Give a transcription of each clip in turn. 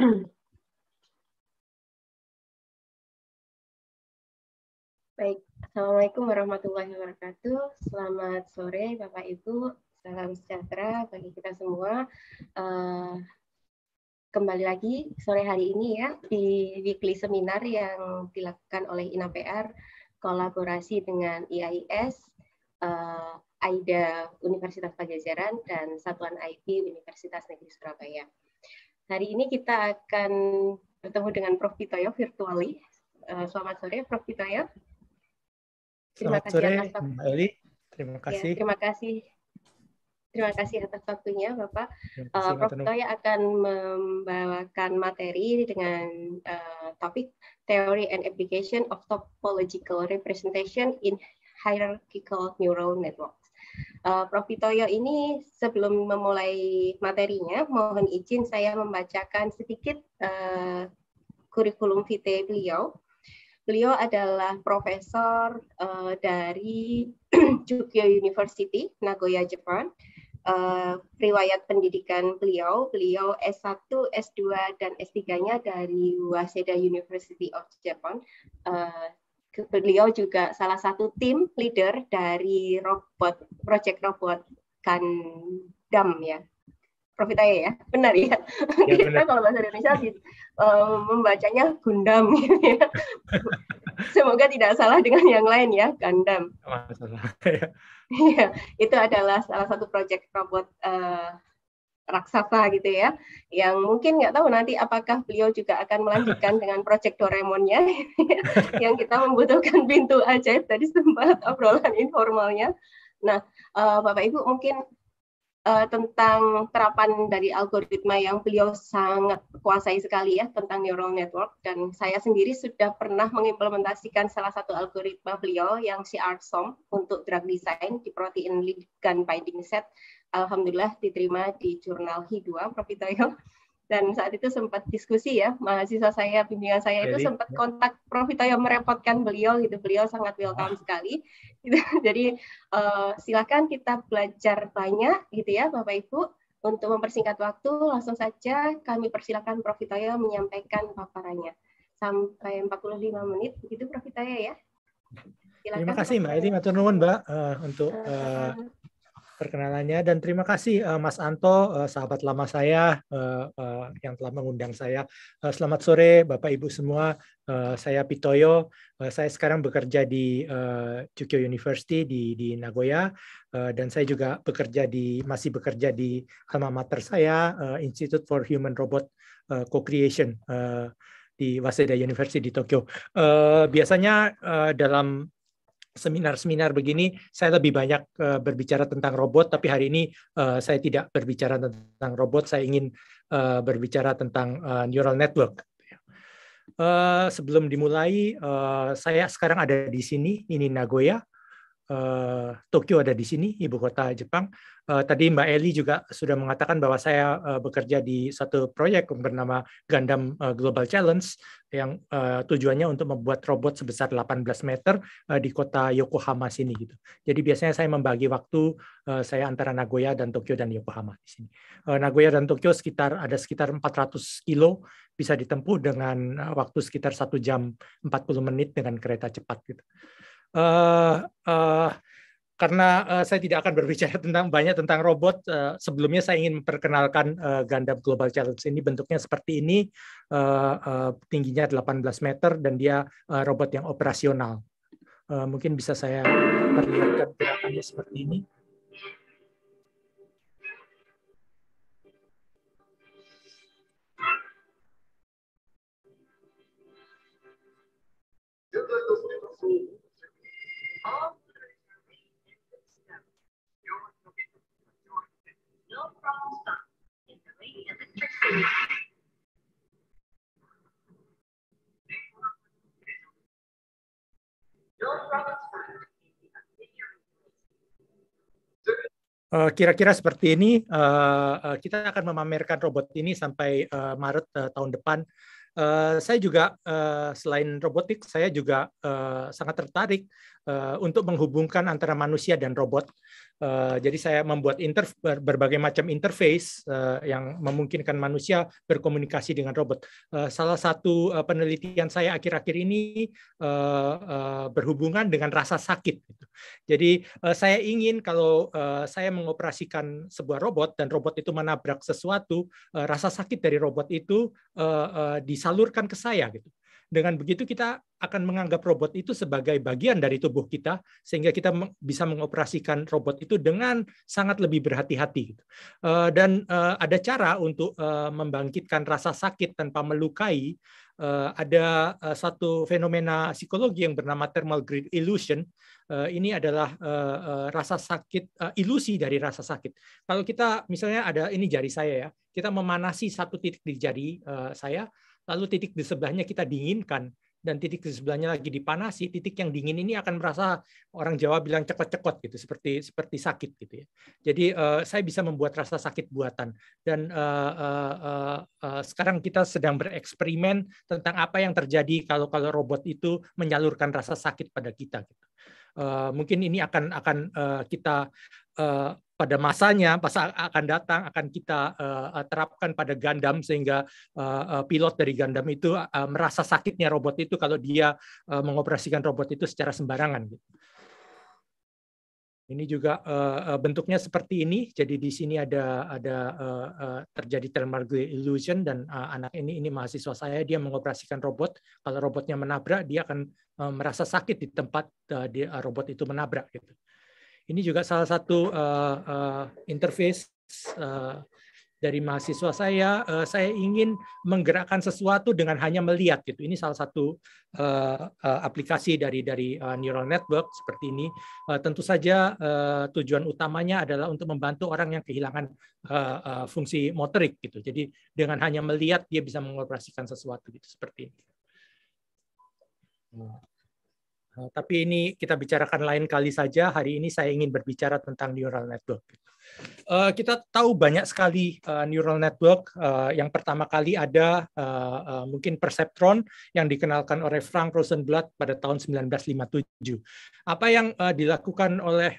Baik, Assalamualaikum warahmatullahi wabarakatuh. Selamat sore Bapak Ibu, salam sejahtera bagi kita semua. Uh, kembali lagi sore hari ini ya di weekly seminar yang dilakukan oleh INAPR kolaborasi dengan IAIS, uh, eh, AIDA Universitas Pajajaran, dan Satuan IT Universitas Negeri Surabaya. Hari ini kita akan bertemu dengan Prof. Pitoyo virtually. Eh, selamat sore, Prof. Pitoyo. Terima Selamat kasih sore, atas Mbak Terima ya, kasih. Ya, terima kasih. Terima kasih atas waktunya, Bapak. uh, Prof. Pitoyo akan membawakan materi dengan uh, topik Theory and Application of Topological Representation in Hierarchical Neural Network. Uh, Prof. Vitoyo ini sebelum memulai materinya, mohon izin saya membacakan sedikit uh, kurikulum vitae beliau. Beliau adalah profesor uh, dari Tokyo University, Nagoya, Jepang. Uh, riwayat pendidikan beliau, beliau S1, S2, dan S3-nya dari Waseda University of Japan. Uh, beliau juga salah satu tim leader dari robot project robot Gundam ya Prof Itaya ya benar ya, ya kita kalau bahasa Indonesia uh, membacanya Gundam gitu ya semoga tidak salah dengan yang lain ya Gundam ya. Iya, itu adalah salah satu project robot uh, raksasa gitu ya yang mungkin nggak tahu nanti apakah beliau juga akan melanjutkan dengan proyek Doraemonnya yang kita membutuhkan pintu ajaib tadi sempat obrolan informalnya nah uh, bapak ibu mungkin uh, tentang terapan dari algoritma yang beliau sangat kuasai sekali ya tentang neural network dan saya sendiri sudah pernah mengimplementasikan salah satu algoritma beliau yang CR-SOM untuk drug design di protein ligand binding set alhamdulillah diterima di jurnal h 2 Prof. Hidayat dan saat itu sempat diskusi ya mahasiswa saya bimbingan saya itu sempat ya. kontak Prof Itoyo merepotkan beliau gitu beliau sangat welcome ah. sekali gitu. jadi uh, silakan kita belajar banyak gitu ya Bapak Ibu untuk mempersingkat waktu langsung saja kami persilakan Prof Itoyo menyampaikan paparannya sampai 45 menit begitu Prof Itoyo ya silakan, Terima kasih Mbak Ini Mbak Mbak uh, eh, untuk uh, perkenalannya dan terima kasih uh, Mas Anto, uh, sahabat lama saya uh, uh, yang telah mengundang saya. Uh, selamat sore Bapak Ibu semua. Uh, saya Pitoyo. Uh, saya sekarang bekerja di uh, Tokyo University di di Nagoya uh, dan saya juga bekerja di masih bekerja di alma mater saya uh, Institute for Human Robot uh, Co-creation uh, di Waseda University di Tokyo. Uh, biasanya uh, dalam seminar-seminar begini saya lebih banyak uh, berbicara tentang robot tapi hari ini uh, saya tidak berbicara tentang robot saya ingin uh, berbicara tentang uh, neural network uh, sebelum dimulai uh, saya sekarang ada di sini ini Nagoya Eh, Tokyo ada di sini, ibu kota Jepang. Eh, tadi Mbak Eli juga sudah mengatakan bahwa saya eh, bekerja di satu proyek bernama Gundam Global Challenge yang tujuannya untuk membuat robot sebesar 18 meter di kota Yokohama sini gitu. Jadi biasanya saya membagi waktu saya antara Nagoya dan Tokyo dan Yokohama di sini. Nagoya dan Tokyo sekitar ada sekitar 400 kilo bisa ditempuh dengan waktu sekitar satu jam 40 menit dengan kereta cepat gitu uh, karena uh, saya tidak akan berbicara tentang banyak tentang robot. Uh, sebelumnya saya ingin memperkenalkan uh, Gundam Global Challenge ini bentuknya seperti ini, uh, uh, tingginya 18 meter dan dia uh, robot yang operasional. Uh, mungkin bisa saya perlihatkan gerakannya seperti ini. Good Eh, kira-kira uh, seperti ini, uh, uh, kita akan memamerkan robot ini sampai Maret tahun depan Eh, saya juga uh, selain robotik, saya juga uh, sangat tertarik uh, untuk menghubungkan antara manusia dan robot. Uh, jadi saya membuat berbagai macam interface uh, yang memungkinkan manusia berkomunikasi dengan robot. Uh, salah satu uh, penelitian saya akhir-akhir ini uh, Eh, berhubungan dengan rasa sakit. Gitu. Jadi eh, saya ingin kalau eh, saya mengoperasikan sebuah robot dan robot itu menabrak sesuatu, rasa sakit dari robot itu disalurkan ke saya gitu. Dengan begitu kita akan menganggap robot itu sebagai bagian dari tubuh kita sehingga kita bisa mengoperasikan robot itu dengan sangat lebih berhati-hati. Eh, dan eh, ada cara untuk eh, membangkitkan rasa sakit tanpa melukai. Ada satu fenomena psikologi yang bernama thermal grid illusion. Ini adalah rasa sakit ilusi dari rasa sakit. Kalau kita misalnya ada ini jari saya ya, kita memanasi satu titik di jari saya lalu titik di sebelahnya kita dinginkan dan titik di sebelahnya lagi dipanasi, titik yang dingin ini akan merasa orang Jawa bilang cekot-cekot gitu, seperti seperti sakit gitu ya. Jadi uh, saya bisa membuat rasa sakit buatan dan uh, uh, uh, uh, sekarang kita sedang bereksperimen tentang apa yang terjadi kalau kalau robot itu menyalurkan rasa sakit pada kita. Uh, mungkin ini akan akan uh, kita uh, pada masanya pas akan datang akan kita uh, terapkan pada Gundam sehingga uh, pilot dari Gundam itu uh, merasa sakitnya robot itu kalau dia uh, mengoperasikan robot itu secara sembarangan. Gitu. Ini juga uh, bentuknya seperti ini. Jadi di sini ada ada uh, uh, terjadi thermal illusion dan uh, anak ini ini mahasiswa saya dia mengoperasikan robot. Kalau robotnya menabrak dia akan uh, merasa sakit di tempat uh, di, uh, robot itu menabrak gitu. Uh, ini juga salah satu uh, uh, interface uh, dari mahasiswa saya. Uh, saya ingin menggerakkan sesuatu dengan hanya melihat gitu. Ini salah satu uh, uh, aplikasi dari dari uh, neural network seperti ini. Uh, tentu saja uh, tujuan utamanya adalah untuk membantu orang yang kehilangan uh, uh, fungsi motorik gitu. Jadi dengan hanya melihat dia bisa mengoperasikan sesuatu gitu seperti ini. Nah, Eh, tapi ini kita bicarakan lain kali saja. Hari ini saya ingin berbicara tentang neural network. Eh, kita tahu banyak sekali eh, neural network. yang pertama kali ada mungkin perceptron yang dikenalkan oleh Frank Rosenblatt pada tahun 1957. Apa yang dilakukan oleh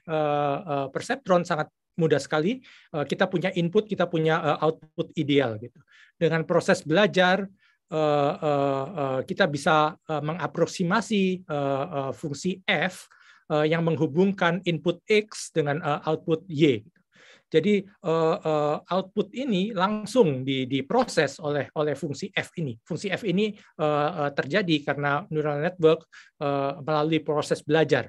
perceptron sangat mudah sekali. kita punya input, kita punya output ideal gitu. Dengan proses belajar, uh, uh, uh, kita bisa uh, mengaproksimasi uh, uh, fungsi f uh, yang menghubungkan input x dengan uh, output y. Jadi uh, uh, output ini langsung di diproses oleh oleh fungsi f ini. Fungsi f ini uh, uh, terjadi karena neural network uh, melalui proses belajar.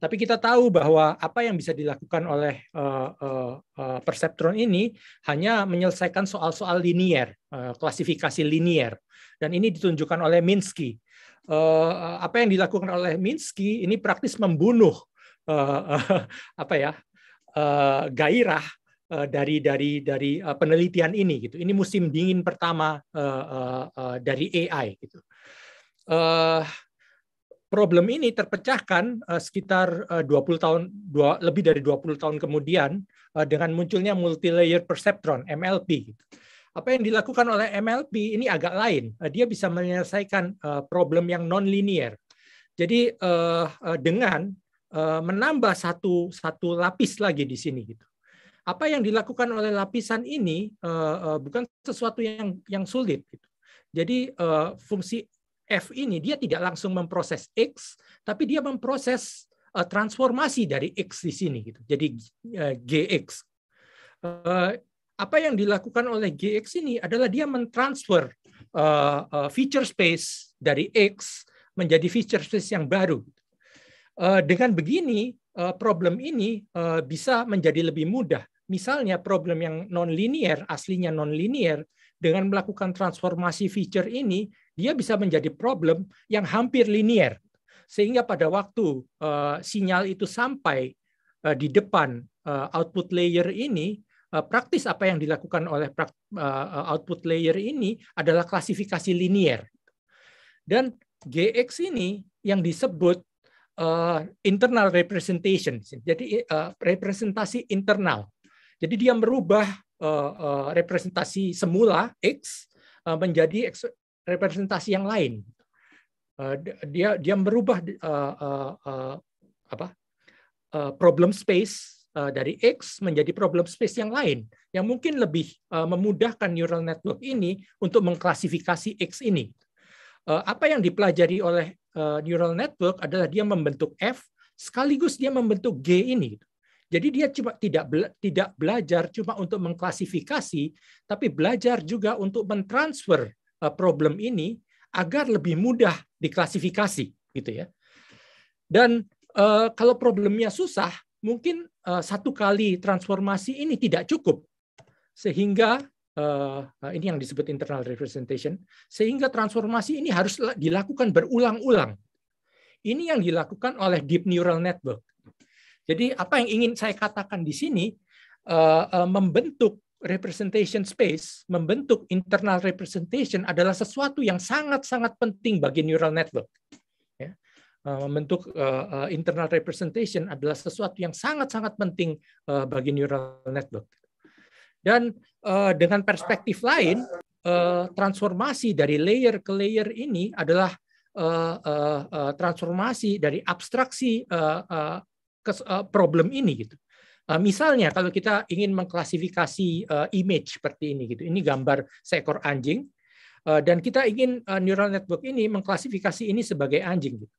Tapi kita tahu bahwa apa yang bisa dilakukan oleh uh, uh, perceptron ini hanya menyelesaikan soal-soal linier, uh, klasifikasi linier. Dan ini ditunjukkan oleh Minsky. Uh, apa yang dilakukan oleh Minsky ini praktis membunuh uh, uh, apa ya uh, gairah dari dari dari penelitian ini gitu. Ini musim dingin pertama uh, uh, uh, dari AI gitu. Uh, problem ini terpecahkan uh, sekitar eh, uh, 20 tahun dua, lebih dari 20 tahun kemudian uh, dengan munculnya multilayer perceptron MLP. Apa yang dilakukan oleh MLP ini agak lain. Uh, dia bisa menyelesaikan uh, problem yang non Jadi uh, uh, dengan uh, menambah satu satu lapis lagi di sini gitu. Apa yang dilakukan oleh lapisan ini uh, uh, bukan sesuatu yang yang sulit gitu. Jadi uh, fungsi F ini dia tidak langsung memproses X, tapi dia memproses uh, transformasi dari X di sini. Gitu. Jadi uh, eh, GX. Uh, eh, apa yang dilakukan oleh GX ini adalah dia mentransfer uh, uh, feature space dari X menjadi feature space yang baru. dengan begini, problem ini bisa menjadi lebih mudah. Misalnya problem yang non-linear, aslinya non-linear, dengan melakukan transformasi feature ini, dia bisa menjadi problem yang hampir linier. Sehingga pada waktu uh, sinyal itu sampai uh, di depan uh, output layer ini, uh, praktis apa yang dilakukan oleh prak, uh, output layer ini adalah klasifikasi linier. Dan GX ini yang disebut uh, internal representation, jadi uh, representasi internal. Jadi dia merubah uh, uh, representasi semula X uh, menjadi representasi yang lain. Eh, dia dia merubah eh, eh, apa problem space dari X menjadi problem space yang lain yang mungkin lebih memudahkan neural network ini untuk mengklasifikasi X ini. Apa yang dipelajari oleh neural network adalah dia membentuk F sekaligus dia membentuk G ini. Jadi dia cuma tidak bela, tidak belajar cuma untuk mengklasifikasi, tapi belajar juga untuk mentransfer Eh, problem ini agar lebih mudah diklasifikasi gitu ya. Dan uh, kalau problemnya susah, mungkin uh, satu kali transformasi ini tidak cukup sehingga uh, ini yang disebut internal representation sehingga transformasi ini harus dilakukan berulang-ulang. Ini yang dilakukan oleh deep neural network. Jadi apa yang ingin saya katakan di sini membentuk representation space, membentuk internal representation adalah sesuatu yang sangat-sangat penting bagi neural network. Ya. Eh, membentuk eh, eh, internal representation adalah sesuatu yang sangat-sangat penting bagi neural network. Dan dengan perspektif lain, transformasi dari layer ke layer ini adalah transformasi dari abstraksi ke, problem ini gitu Eh, misalnya kalau kita ingin mengklasifikasi eh, image seperti ini gitu. Ini gambar seekor anjing eh, dan kita ingin neural network ini mengklasifikasi ini sebagai anjing gitu.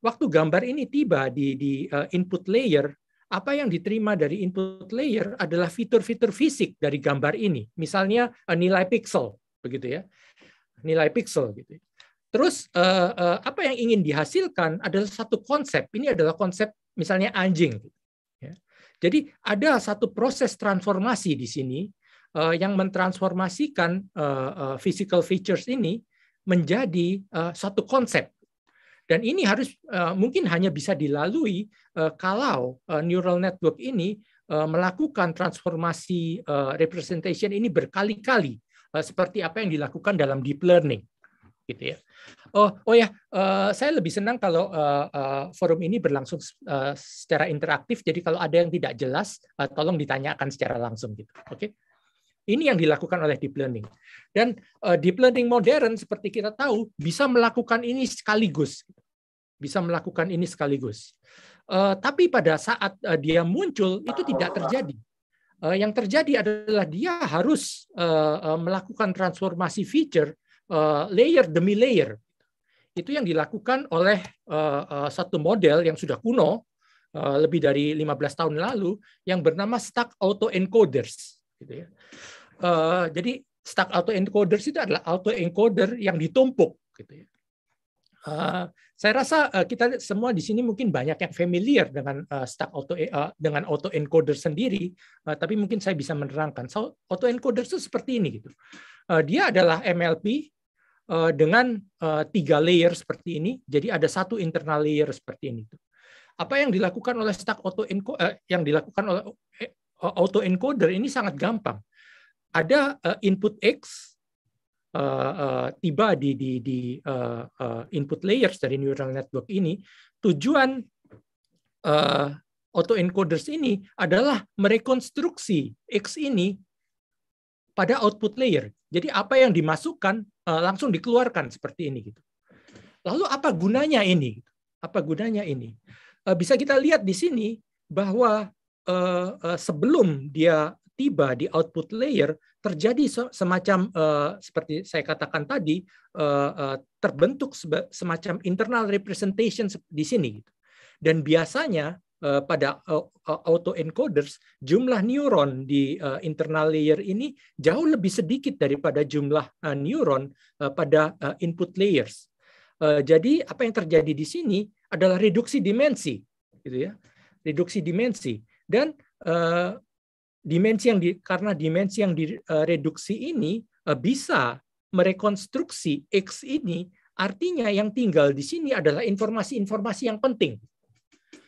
Waktu gambar ini tiba di di input layer, apa yang diterima dari input layer adalah fitur-fitur fisik dari gambar ini. Misalnya nilai pixel begitu ya. Nilai pixel gitu. Terus apa yang ingin dihasilkan adalah satu konsep. Ini adalah konsep misalnya anjing. Gitu jadi ada satu proses transformasi di sini eh, yang mentransformasikan eh, eh, physical features ini menjadi satu konsep. Dan ini harus mungkin hanya bisa dilalui kalau neural network ini melakukan transformasi representation ini berkali-kali seperti apa yang dilakukan dalam deep learning gitu ya oh oh ya uh, saya lebih senang kalau uh, uh, forum ini berlangsung uh, secara interaktif jadi kalau ada yang tidak jelas uh, tolong ditanyakan secara langsung gitu oke okay? ini yang dilakukan oleh deep learning dan uh, deep learning modern seperti kita tahu bisa melakukan ini sekaligus bisa melakukan ini sekaligus uh, tapi pada saat uh, dia muncul itu tidak terjadi uh, yang terjadi adalah dia harus uh, uh, melakukan transformasi feature uh, layer demi layer itu yang dilakukan oleh uh, uh, satu model yang sudah kuno uh, lebih dari 15 tahun lalu yang bernama stack autoencoders gitu ya. Uh, jadi stack autoencoders itu adalah encoder yang ditumpuk gitu ya. Uh, saya rasa uh, kita semua di sini mungkin banyak yang familiar dengan uh, stack auto uh, dengan autoencoder sendiri, uh, tapi mungkin saya bisa menerangkan. So, encoder itu seperti ini gitu. dia adalah MLP Eh, dengan eh, tiga layer seperti ini. Jadi ada satu internal layer seperti ini. Apa yang dilakukan oleh stack auto encoder, eh, yang dilakukan oleh auto encoder ini sangat gampang. Ada input X tiba di, di, di input layers dari neural network ini. Tujuan auto encoders ini adalah merekonstruksi X ini pada output layer. Jadi apa yang dimasukkan Eh, langsung dikeluarkan seperti ini gitu. Lalu apa gunanya ini? Apa gunanya ini? Eh, bisa kita lihat di sini bahwa eh, sebelum dia tiba di output layer terjadi semacam seperti saya katakan tadi terbentuk semacam internal representation di sini. Gitu. Dan biasanya Eh, pada eh, autoencoders, jumlah neuron di eh, internal layer ini jauh lebih sedikit daripada jumlah neuron pada input layers. Jadi apa yang terjadi di sini adalah reduksi dimensi, gitu ya, reduksi dimensi dan dimensi yang di, karena dimensi yang direduksi ini bisa merekonstruksi x ini artinya yang tinggal di sini adalah informasi-informasi yang penting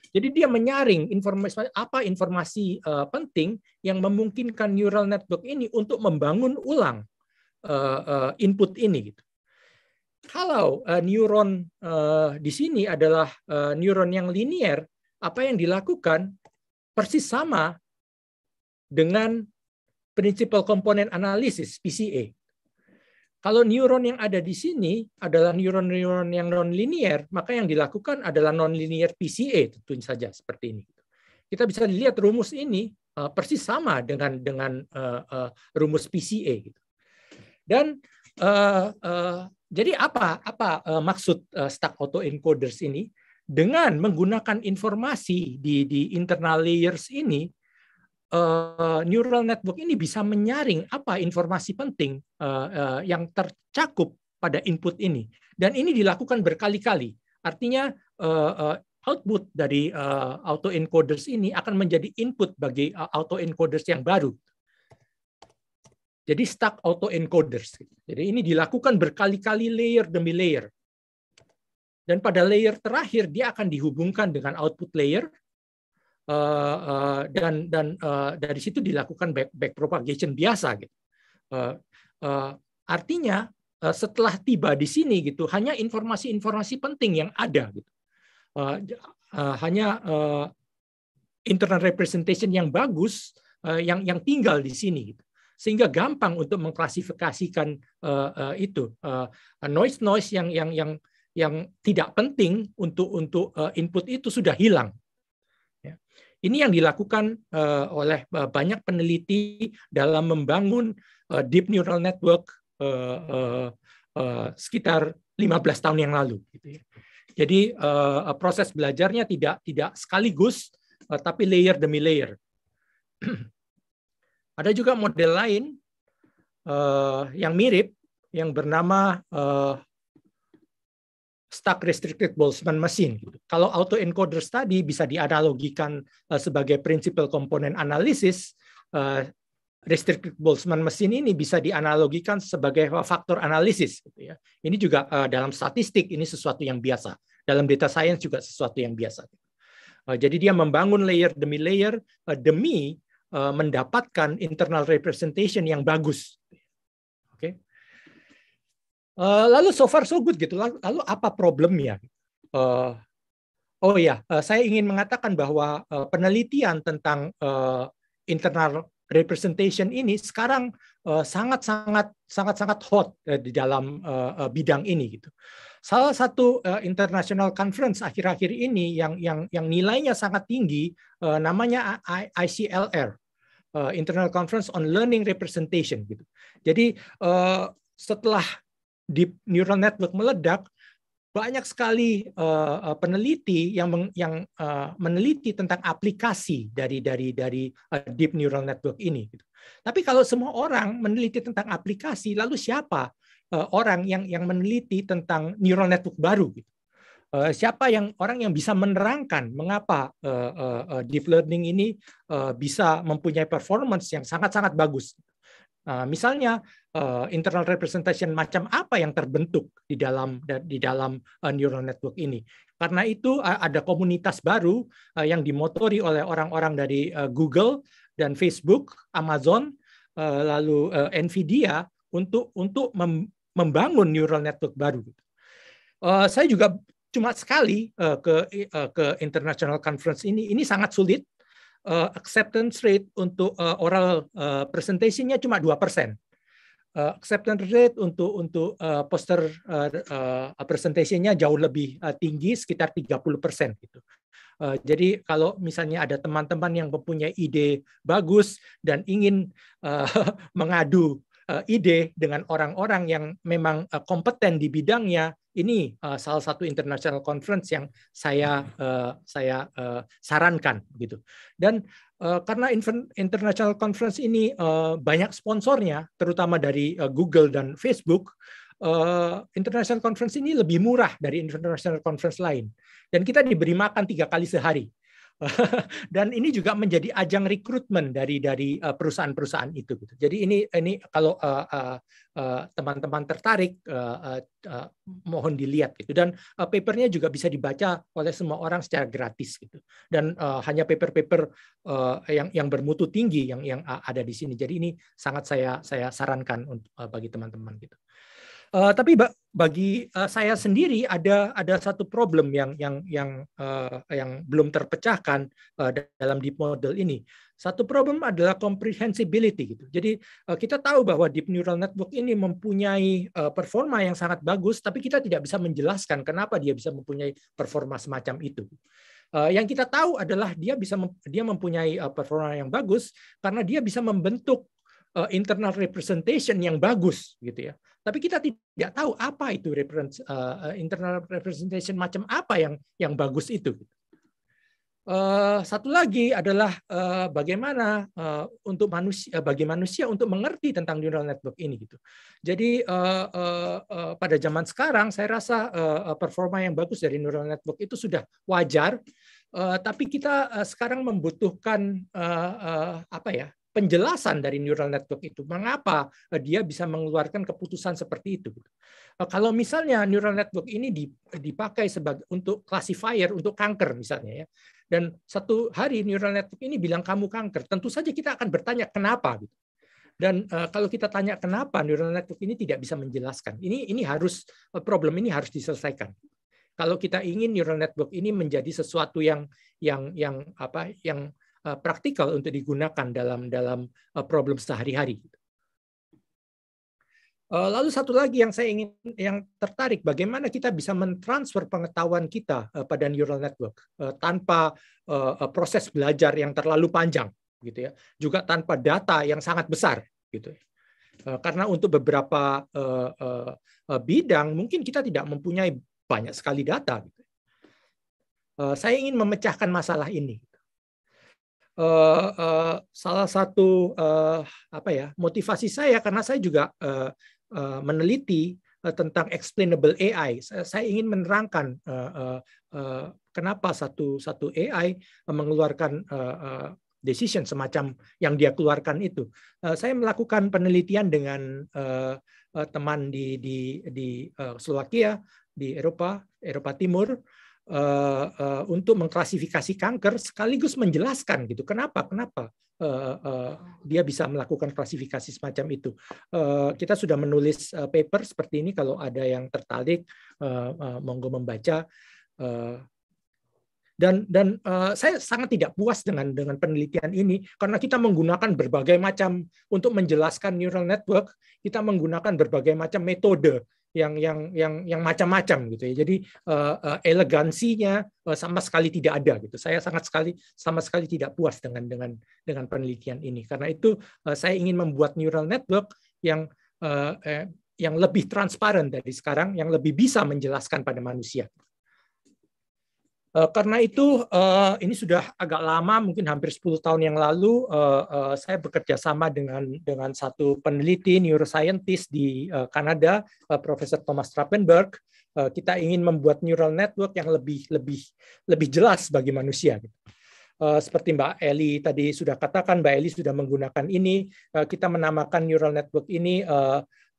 jadi dia menyaring informasi apa informasi uh, penting yang memungkinkan neural network ini untuk membangun ulang uh, uh, input ini. Gitu. Kalau uh, neuron uh, di sini adalah uh, neuron yang linier, apa yang dilakukan persis sama dengan prinsipal komponen analisis PCA. Kalau neuron yang ada di sini adalah neuron-neuron yang non-linear, maka yang dilakukan adalah non-linear PCA tentu saja seperti ini. Kita bisa lihat rumus ini eh, persis sama dengan dengan eh, eh, rumus PCA. Gitu. Dan jadi apa apa maksud uh, stack autoencoders ini? Dengan menggunakan informasi di di internal layers ini, Eh, neural network ini bisa menyaring apa informasi penting eh, eh, yang tercakup pada input ini dan ini dilakukan berkali-kali artinya output dari auto autoencoders ini akan menjadi input bagi auto autoencoders yang baru jadi stack autoencoders jadi ini dilakukan berkali-kali layer demi layer dan pada layer terakhir dia akan dihubungkan dengan output layer uh, uh, dan dan uh, dari situ dilakukan back, back propagation biasa gitu. Uh, uh, artinya uh, setelah tiba di sini gitu hanya informasi-informasi penting yang ada gitu. Uh, uh, hanya uh, internal representation yang bagus uh, yang yang tinggal di sini gitu sehingga gampang untuk mengklasifikasikan uh, uh, itu noise noise noise yang yang yang yang tidak penting untuk untuk uh, input itu sudah hilang Ya. Ini yang dilakukan eh, oleh eh, banyak peneliti dalam membangun eh, deep neural network sekitar 15 tahun yang lalu. Gitu ya. Jadi proses belajarnya tidak tidak sekaligus, tapi layer demi layer. Ada juga model lain yang mirip, yang bernama stuck restricted Boltzmann machine. Kalau Auto encoder tadi bisa dianalogikan eh, sebagai prinsipal komponen analisis, eh, restricted Boltzmann machine ini bisa dianalogikan sebagai faktor analisis. Gitu ya. Ini juga uh, dalam statistik ini sesuatu yang biasa. Dalam data science juga sesuatu yang biasa. Uh, jadi dia membangun layer demi layer uh, demi uh, mendapatkan internal representation yang bagus. Eh, lalu so far so good gitu. Lalu, apa problemnya? Uh, oh ya, uh, saya ingin mengatakan bahwa uh, penelitian tentang uh, internal representation ini sekarang sangat sangat sangat sangat sangat hot uh, di dalam uh, bidang ini gitu. Salah satu uh, international conference akhir-akhir ini yang yang yang nilainya sangat tinggi uh, namanya ICLR. Uh, internal conference on learning representation gitu. Jadi uh, setelah deep neural network meledak, banyak sekali uh, peneliti yang meng, yang uh, meneliti tentang aplikasi dari dari dari uh, deep neural network ini. Gitu. Tapi kalau semua orang meneliti tentang aplikasi, lalu siapa uh, orang yang yang meneliti tentang neural network baru? Gitu. Uh, siapa yang orang yang bisa menerangkan mengapa uh, uh, deep learning ini uh, bisa mempunyai performance yang sangat-sangat bagus? Gitu. Nah, misalnya eh, internal representation macam apa yang terbentuk di dalam di dalam eh, neural network ini. Karena itu ada komunitas baru eh, yang dimotori oleh orang-orang dari Google dan Facebook, Amazon, lalu Nvidia untuk untuk membangun neural network baru. saya juga cuma sekali ke ke international conference ini ini sangat sulit uh, acceptance rate untuk uh, oral uh, presentation-nya cuma dua Uh, acceptance rate untuk untuk uh, poster uh, uh, presentation-nya jauh lebih uh, tinggi sekitar 30% gitu. Uh, jadi kalau misalnya ada teman-teman yang mempunyai ide bagus dan ingin uh, mengadu uh, ide dengan orang-orang yang memang uh, kompeten di bidangnya, ini uh, salah satu international conference yang saya uh, saya uh, sarankan gitu. Dan uh, karena international conference ini uh, banyak sponsornya, terutama dari uh, Google dan Facebook. Uh, international conference ini lebih murah dari international conference lain, dan kita diberi makan tiga kali sehari dan ini juga menjadi ajang rekrutmen dari dari eh, perusahaan-perusahaan itu gitu. Jadi ini ini kalau eh, eh, teman-teman uh, uh, tertarik uh, uh, mohon dilihat gitu dan uh, papernya juga bisa dibaca oleh semua orang secara gratis gitu. Dan uh, hanya paper-paper uh, yang yang bermutu tinggi yang yang ada di sini. Jadi ini sangat saya saya sarankan untuk, uh, bagi teman-teman gitu. Uh, tapi ba bagi uh, saya sendiri ada ada satu problem yang yang yang uh, yang belum terpecahkan uh, dalam deep model ini. Satu problem adalah comprehensibility gitu. Jadi uh, kita tahu bahwa deep neural network ini mempunyai uh, performa yang sangat bagus, tapi kita tidak bisa menjelaskan kenapa dia bisa mempunyai performa semacam itu. Uh, yang kita tahu adalah dia bisa mem dia mempunyai uh, performa yang bagus karena dia bisa membentuk uh, internal representation yang bagus gitu ya tapi kita tidak tahu apa itu reference uh, internal representation macam apa yang yang bagus itu. Uh, satu lagi adalah uh, bagaimana uh, untuk manusia bagi manusia untuk mengerti tentang neural network ini gitu. Jadi uh, uh, uh, pada zaman sekarang saya rasa uh, performa yang bagus dari neural network itu sudah wajar, uh, tapi kita uh, sekarang membutuhkan uh, uh, apa ya penjelasan dari neural network itu mengapa dia bisa mengeluarkan keputusan seperti itu. Eh, kalau misalnya neural network ini dipakai sebagai untuk classifier untuk kanker misalnya ya. Dan satu hari neural network ini bilang kamu kanker, tentu saja kita akan bertanya kenapa gitu. Dan eh, kalau kita tanya kenapa neural network ini tidak bisa menjelaskan, ini ini harus eh, problem ini harus diselesaikan. Kalau kita ingin neural network ini menjadi sesuatu yang yang yang apa yang Eh, praktikal untuk digunakan dalam dalam eh, problem sehari-hari. Gitu. Eh, lalu satu lagi yang saya ingin yang tertarik bagaimana kita bisa mentransfer pengetahuan kita pada neural network tanpa proses belajar yang terlalu panjang gitu ya. Juga tanpa data yang sangat besar gitu. Karena untuk beberapa bidang mungkin kita tidak mempunyai banyak sekali data gitu. Saya ingin memecahkan masalah ini uh, uh, salah satu uh, apa ya motivasi saya karena saya juga uh, uh, meneliti uh, tentang explainable AI. Saya, saya ingin menerangkan uh, uh, uh, kenapa satu satu AI mengeluarkan uh, uh, decision semacam yang dia keluarkan itu. Uh, saya melakukan penelitian dengan uh, uh, teman di di di uh, Slovakia, di Eropa, Eropa Timur uh, uh, untuk mengklasifikasi kanker sekaligus menjelaskan gitu kenapa kenapa uh, uh, dia bisa melakukan klasifikasi semacam itu. Uh, kita sudah menulis uh, paper seperti ini kalau ada yang tertarik uh, uh, monggo membaca. Uh, dan dan uh, saya sangat tidak puas dengan dengan penelitian ini karena kita menggunakan berbagai macam untuk menjelaskan neural network kita menggunakan berbagai macam metode yang yang yang yang macam-macam gitu ya. Jadi uh, uh, elegansinya uh, sama sekali tidak ada gitu. Saya sangat sekali sama sekali tidak puas dengan dengan dengan penelitian ini. Karena itu uh, saya ingin membuat neural network yang uh, eh, yang lebih transparan dari sekarang, yang lebih bisa menjelaskan pada manusia. Eh, karena itu eh, ini sudah agak lama, mungkin hampir 10 tahun yang lalu eh, saya bekerja sama dengan dengan satu peneliti neuroscientist di Kanada, Profesor Thomas Trappenberg. Kita ingin membuat neural network yang lebih lebih lebih jelas bagi manusia. Gitu. seperti Mbak Eli tadi sudah katakan, Mbak Eli sudah menggunakan ini. kita menamakan neural network ini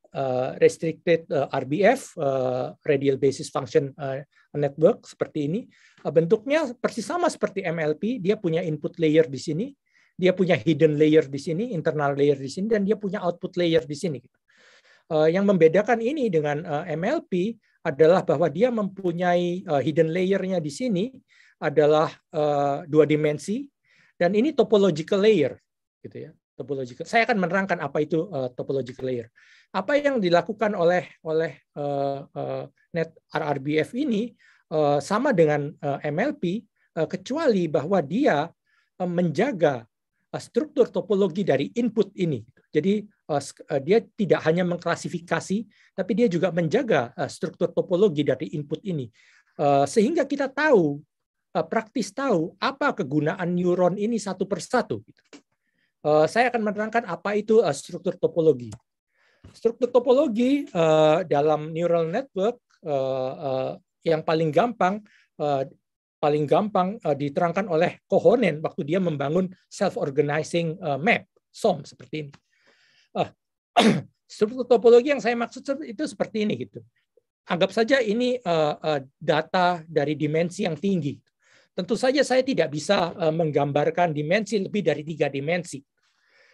Eh, restricted uh, eh, RBF uh, eh, radial basis function uh, network seperti ini uh, bentuknya persis sama seperti MLP dia punya input layer di sini dia punya hidden layer di sini internal layer di sini dan dia punya output layer di sini uh, yang membedakan ini dengan uh, MLP adalah bahwa dia mempunyai uh, hidden layernya di sini adalah uh, dua dimensi dan ini topological layer gitu ya topological saya akan menerangkan apa itu uh, topological layer apa yang dilakukan oleh oleh uh, uh, net RRBF ini uh, sama dengan uh, MLP uh, kecuali bahwa dia uh, menjaga uh, struktur topologi dari input ini. Jadi dia tidak hanya mengklasifikasi tapi dia juga menjaga struktur topologi dari input ini. sehingga kita tahu praktis tahu apa kegunaan neuron ini satu persatu. Uh, saya akan menerangkan apa itu struktur topologi struktur topologi uh, dalam neural network uh, uh, yang paling gampang uh, paling gampang uh, diterangkan oleh Kohonen waktu dia membangun self-organizing uh, map SOM seperti ini. Uh, struktur topologi yang saya maksud itu seperti ini gitu. Anggap saja ini uh, uh, data dari dimensi yang tinggi. Tentu saja saya tidak bisa uh, menggambarkan dimensi lebih dari tiga dimensi.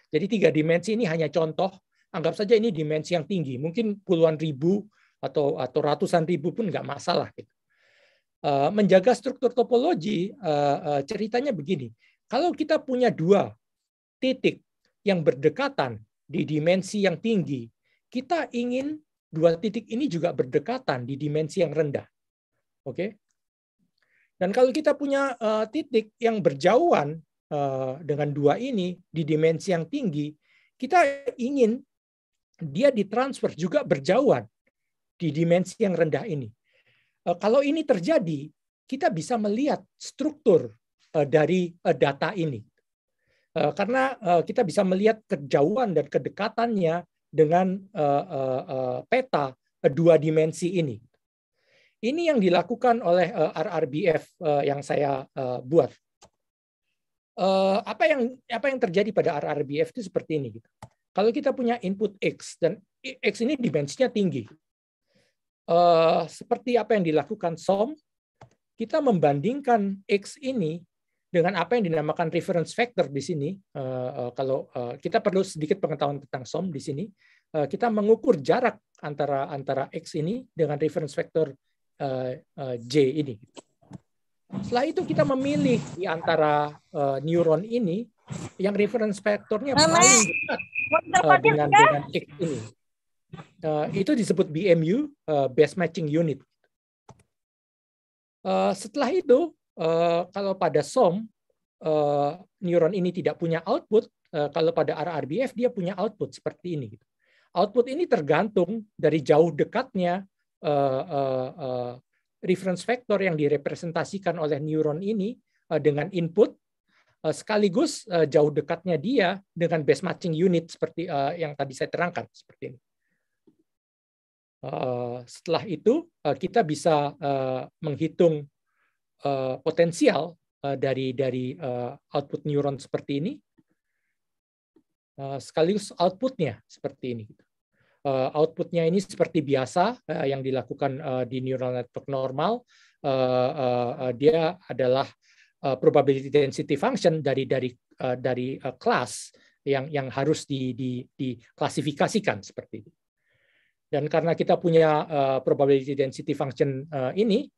Jadi tiga dimensi ini hanya contoh anggap saja ini dimensi yang tinggi, mungkin puluhan ribu atau atau ratusan ribu pun nggak masalah gitu. Eh, menjaga struktur topologi eh, eh, ceritanya begini, kalau kita punya dua titik yang berdekatan di dimensi yang tinggi, kita ingin dua titik ini juga berdekatan di dimensi yang rendah. Oke. Dan kalau kita punya titik yang berjauhan dengan dua ini di dimensi yang tinggi, kita ingin dia ditransfer juga berjauhan di dimensi yang rendah ini. Eh, kalau ini terjadi, kita bisa melihat struktur eh, dari eh, data ini. Karena kita bisa melihat kejauhan dan kedekatannya dengan peta dua dimensi ini. Ini yang dilakukan oleh RRBF yang saya buat. Apa yang apa yang terjadi pada RRBF itu seperti ini. Gitu. Kalau kita punya input X, dan X ini dimensinya tinggi. Eh, seperti apa yang dilakukan SOM, kita membandingkan X ini dengan apa yang dinamakan reference factor di sini. Eh, eh, kalau kita perlu sedikit pengetahuan tentang SOM di sini, kita mengukur jarak antara antara X ini dengan reference factor J ini. Setelah itu kita memilih di antara uh, neuron ini yang reference faktornya paling dekat uh, dengan, ya? dengan ini. Uh, itu disebut BMU, uh, eh, Best Matching Unit. Uh, setelah itu, uh, kalau pada SOM, uh, neuron ini tidak punya output, uh, kalau pada RRBF dia punya output seperti ini. Output ini tergantung dari jauh dekatnya uh, uh, uh, reference vector yang direpresentasikan oleh neuron ini uh, dengan input Eh, sekaligus eh, jauh dekatnya dia dengan base matching unit seperti eh, yang tadi saya terangkan seperti ini. Setelah itu kita bisa menghitung potensial dari dari output neuron seperti ini sekaligus outputnya seperti ini. Outputnya ini seperti biasa yang dilakukan di neural network normal. Dia adalah Eh, probability density function dari dari uh, dari uh, eh, kelas yang yang harus di, di, diklasifikasikan seperti itu. Dan karena kita punya uh, probability density function uh, ini,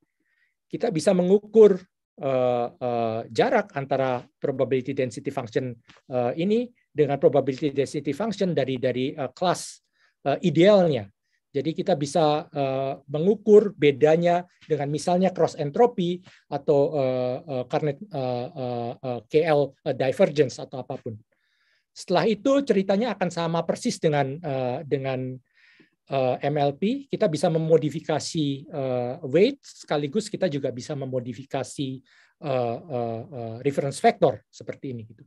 kita bisa mengukur uh, uh, jarak antara probability density function uh, ini dengan probability density function dari dari uh, kelas uh, idealnya jadi kita bisa uh, mengukur bedanya dengan misalnya cross entropy atau uh, uh, uh, uh, KL divergence atau apapun. Setelah itu ceritanya akan sama persis dengan uh, dengan uh, eh, MLP. Kita bisa memodifikasi uh, weight sekaligus kita juga bisa memodifikasi uh, uh, uh, reference factor seperti ini gitu.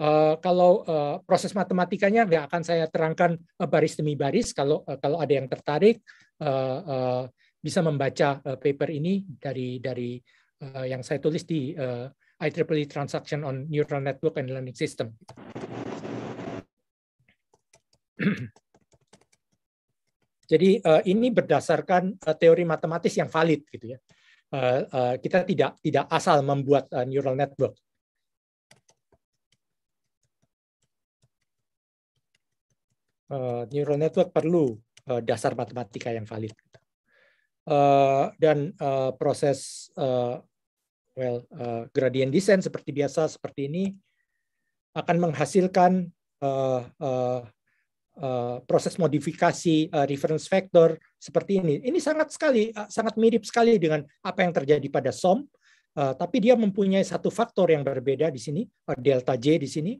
Eh, kalau uh, proses matematikanya nggak akan saya terangkan uh, baris demi baris. Kalau uh, kalau ada yang tertarik uh, uh, bisa membaca uh, paper ini dari dari uh, yang saya tulis di uh, IEEE e Transaction on Neural Network and Learning System. Jadi uh, ini berdasarkan uh, teori matematis yang valid gitu ya. Uh, uh, kita tidak tidak asal membuat uh, neural network Eh, neural network perlu eh, dasar matematika yang valid. Eh, dan proses well gradient descent seperti biasa seperti ini akan menghasilkan proses modifikasi reference vector seperti ini. Ini sangat sekali sangat mirip sekali dengan apa yang terjadi pada SOM, tapi dia mempunyai satu faktor yang berbeda di sini delta j di sini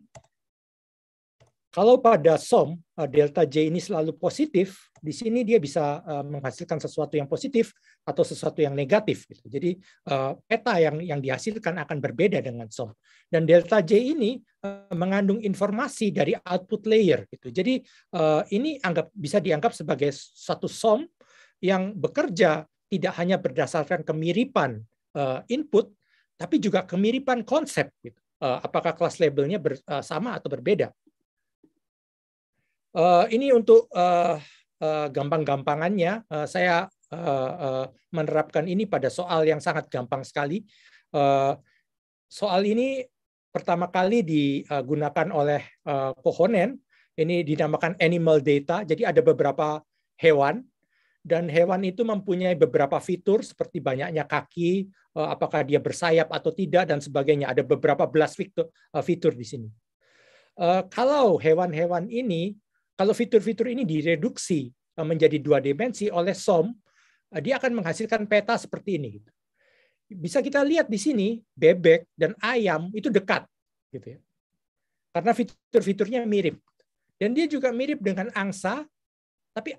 kalau pada SOM, eh, delta J ini selalu positif, di sini dia bisa eh, menghasilkan sesuatu yang positif atau sesuatu yang negatif. Gitu. Jadi eh, peta yang yang dihasilkan akan berbeda dengan SOM. Dan delta J ini mengandung informasi dari output layer. Gitu. Jadi ini anggap bisa dianggap sebagai satu SOM yang bekerja tidak hanya berdasarkan kemiripan input, tapi juga kemiripan konsep. Gitu. Apakah kelas labelnya sama atau berbeda? Eh, ini untuk uh, uh, gampang-gampangannya, uh, saya uh, uh, menerapkan ini pada soal yang sangat gampang sekali. Uh, soal ini pertama kali digunakan oleh uh, Kohonen. Ini dinamakan animal data. Jadi ada beberapa hewan dan hewan itu mempunyai beberapa fitur seperti banyaknya kaki, apakah dia bersayap atau tidak dan sebagainya. Ada beberapa belas fitur, fitur di sini. Kalau hewan-hewan ini kalau fitur-fitur ini direduksi eh, menjadi dua dimensi oleh SOM, eh, dia akan menghasilkan peta seperti ini. Gitu. Bisa kita lihat di sini bebek dan ayam itu dekat, gitu ya. Karena fitur-fiturnya mirip. Dan dia juga mirip dengan angsa, tapi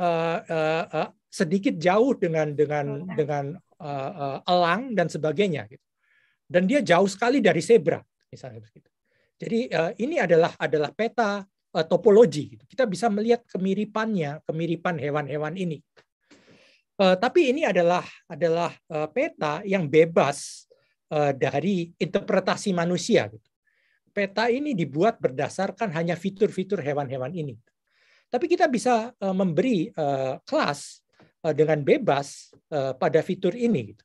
uh, uh, uh, sedikit jauh dengan dengan oh, nah. dengan uh, uh, elang dan sebagainya. Gitu. Dan dia jauh sekali dari zebra, misalnya begitu. Jadi uh, ini adalah adalah peta uh, topologi. Gitu. Kita bisa melihat kemiripannya, kemiripan hewan-hewan ini. Uh, tapi ini adalah adalah uh, peta yang bebas uh, dari interpretasi manusia. Gitu. Peta ini dibuat berdasarkan hanya fitur-fitur hewan-hewan ini. Tapi kita bisa uh, memberi uh, kelas uh, dengan bebas uh, pada fitur ini. Gitu.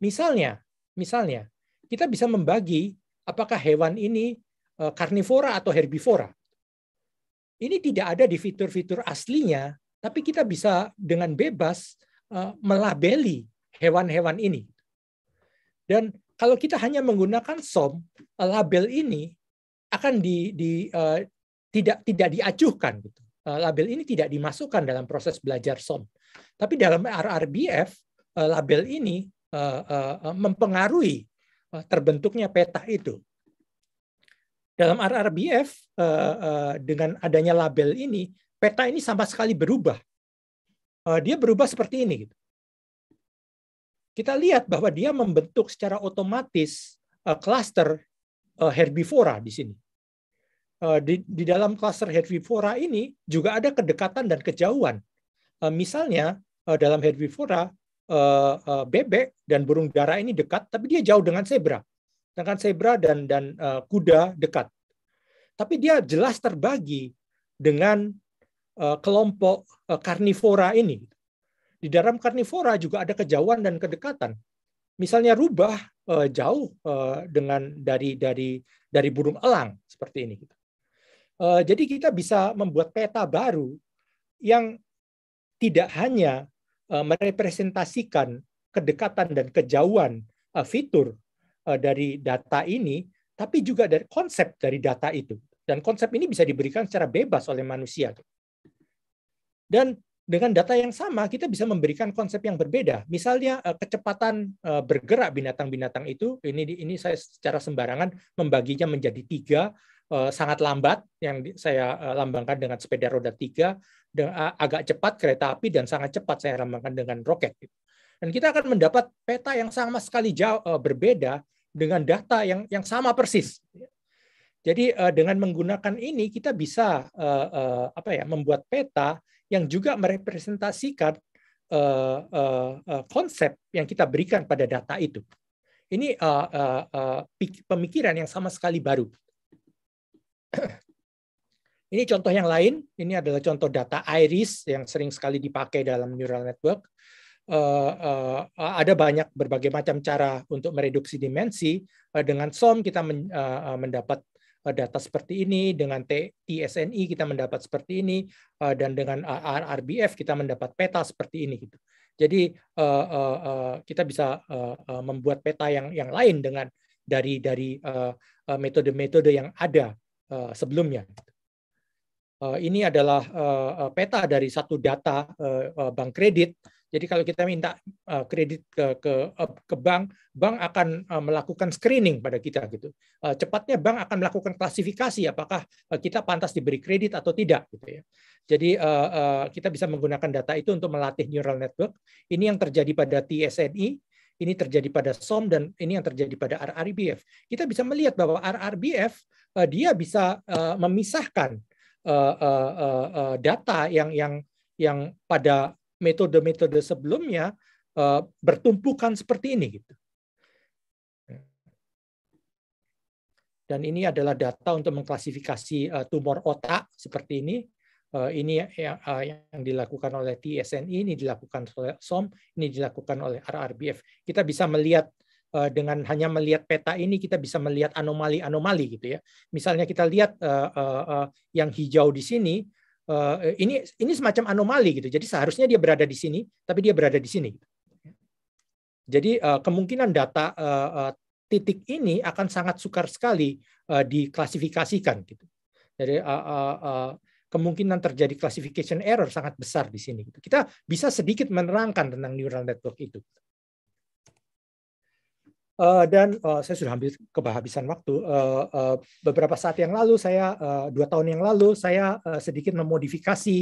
Misalnya, misalnya kita bisa membagi apakah hewan ini karnivora atau herbivora ini tidak ada di fitur-fitur aslinya, tapi kita bisa dengan bebas eh, melabeli hewan-hewan ini. Dan kalau kita hanya menggunakan SOM, eh, label ini akan di, di, uh, tidak tidak diacuhkan. Gitu. label ini tidak dimasukkan dalam proses belajar SOM. Tapi dalam RRBF, label ini mempengaruhi terbentuknya peta itu. Dalam RRBF eh, eh, dengan adanya label ini, peta ini sama sekali berubah. Eh, dia berubah seperti ini. Gitu. Kita lihat bahwa dia membentuk secara otomatis klaster herbivora di sini. Di, di dalam klaster herbivora ini juga ada kedekatan dan kejauhan. Misalnya dalam herbivora bebek dan burung darah ini dekat, tapi dia jauh dengan zebra sedangkan zebra dan dan uh, kuda dekat. Tapi dia jelas terbagi dengan uh, kelompok uh, karnivora ini. Di dalam karnivora juga ada kejauhan dan kedekatan. Misalnya rubah uh, jauh uh, dengan dari dari dari burung elang seperti ini. Uh, jadi kita bisa membuat peta baru yang tidak hanya uh, merepresentasikan kedekatan dan kejauhan uh, fitur Eh, dari data ini, tapi juga dari konsep dari data itu. Dan konsep ini bisa diberikan secara bebas oleh manusia. Dan dengan data yang sama, kita bisa memberikan konsep yang berbeda. Misalnya eh, kecepatan eh, bergerak binatang-binatang itu, ini ini saya secara sembarangan membaginya menjadi tiga, sangat lambat yang saya lambangkan dengan sepeda roda tiga, agak cepat kereta api dan sangat cepat saya lambangkan dengan roket. Dan kita akan mendapat peta yang sama sekali jauh eh, berbeda dengan data yang yang sama persis. Jadi eh, dengan menggunakan ini kita bisa eh, apa ya membuat peta yang juga merepresentasikan konsep yang kita berikan pada data itu. Ini pemikiran yang sama sekali baru. Ini contoh yang lain. Ini adalah contoh data iris yang sering sekali dipakai dalam neural network uh, uh, ada banyak berbagai macam cara untuk mereduksi dimensi. Uh, dengan SOM kita men, uh, mendapat data seperti ini, dengan TSNI kita mendapat seperti ini, uh, dan dengan RBF kita mendapat peta seperti ini. Gitu. Jadi uh, uh, uh, kita bisa uh, uh, membuat peta yang yang lain dengan dari dari metode-metode uh, yang ada uh, sebelumnya. Uh, ini adalah uh, peta dari satu data uh, bank kredit jadi kalau kita minta uh, kredit ke ke, eh, ke bank, bank akan uh, melakukan screening pada kita gitu. Uh, cepatnya bank akan melakukan klasifikasi apakah uh, kita pantas diberi kredit atau tidak gitu ya. Jadi uh, uh, kita bisa menggunakan data itu untuk melatih neural network. Ini yang terjadi pada TSNI, ini terjadi pada SOM dan ini yang terjadi pada RRBF. Kita bisa melihat bahwa RRBF uh, dia bisa uh, memisahkan uh, uh, uh, data yang yang yang pada metode-metode sebelumnya eh, bertumpukan seperti ini gitu. Dan ini adalah data untuk mengklasifikasi eh, tumor otak seperti ini. Eh, ini ya, ya, yang, dilakukan oleh TSNI, ini dilakukan oleh SOM, ini dilakukan oleh RRBF. Kita bisa melihat dengan hanya melihat peta ini kita bisa melihat anomali-anomali gitu ya. Misalnya kita lihat yang hijau di sini Eh, ini ini semacam anomali gitu. Jadi seharusnya dia berada di sini, tapi dia berada di sini. Jadi eh, kemungkinan data eh, titik ini akan sangat sukar sekali diklasifikasikan gitu. Jadi kemungkinan terjadi classification error sangat besar di sini. Gitu. Kita bisa sedikit menerangkan tentang neural network itu. Uh, dan uh, saya sudah hampir kehabisan waktu. Uh, uh, beberapa saat yang lalu, saya uh, dua tahun yang lalu, saya uh, sedikit memodifikasi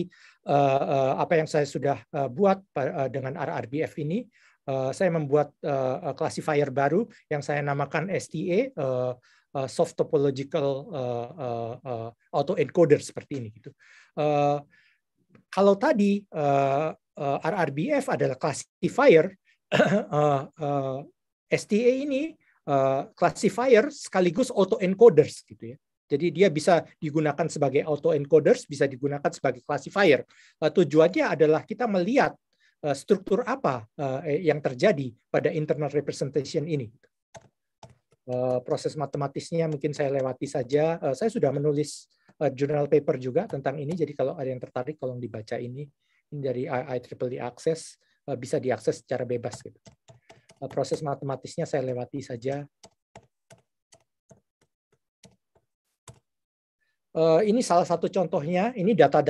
uh, uh, apa yang saya sudah uh, buat uh, dengan RRBF ini. Uh, saya membuat uh, classifier baru yang saya namakan STA. Uh, uh, soft topological uh, uh, uh, autoencoder seperti ini gitu. Uh, kalau tadi uh, uh, RRBF adalah classifier, uh, uh, STA ini uh, classifier sekaligus auto encoders gitu ya. Jadi dia bisa digunakan sebagai auto encoders, bisa digunakan sebagai classifier. Uh, tujuannya adalah kita melihat uh, struktur apa uh, yang terjadi pada internal representation ini. Uh, proses matematisnya mungkin saya lewati saja. Uh, saya sudah menulis uh, jurnal paper juga tentang ini. Jadi kalau ada yang tertarik, tolong dibaca ini. Ini dari IEEE Access, uh, bisa diakses secara bebas. Gitu. Eh, proses matematisnya saya lewati saja. Eh, ini salah satu contohnya, ini data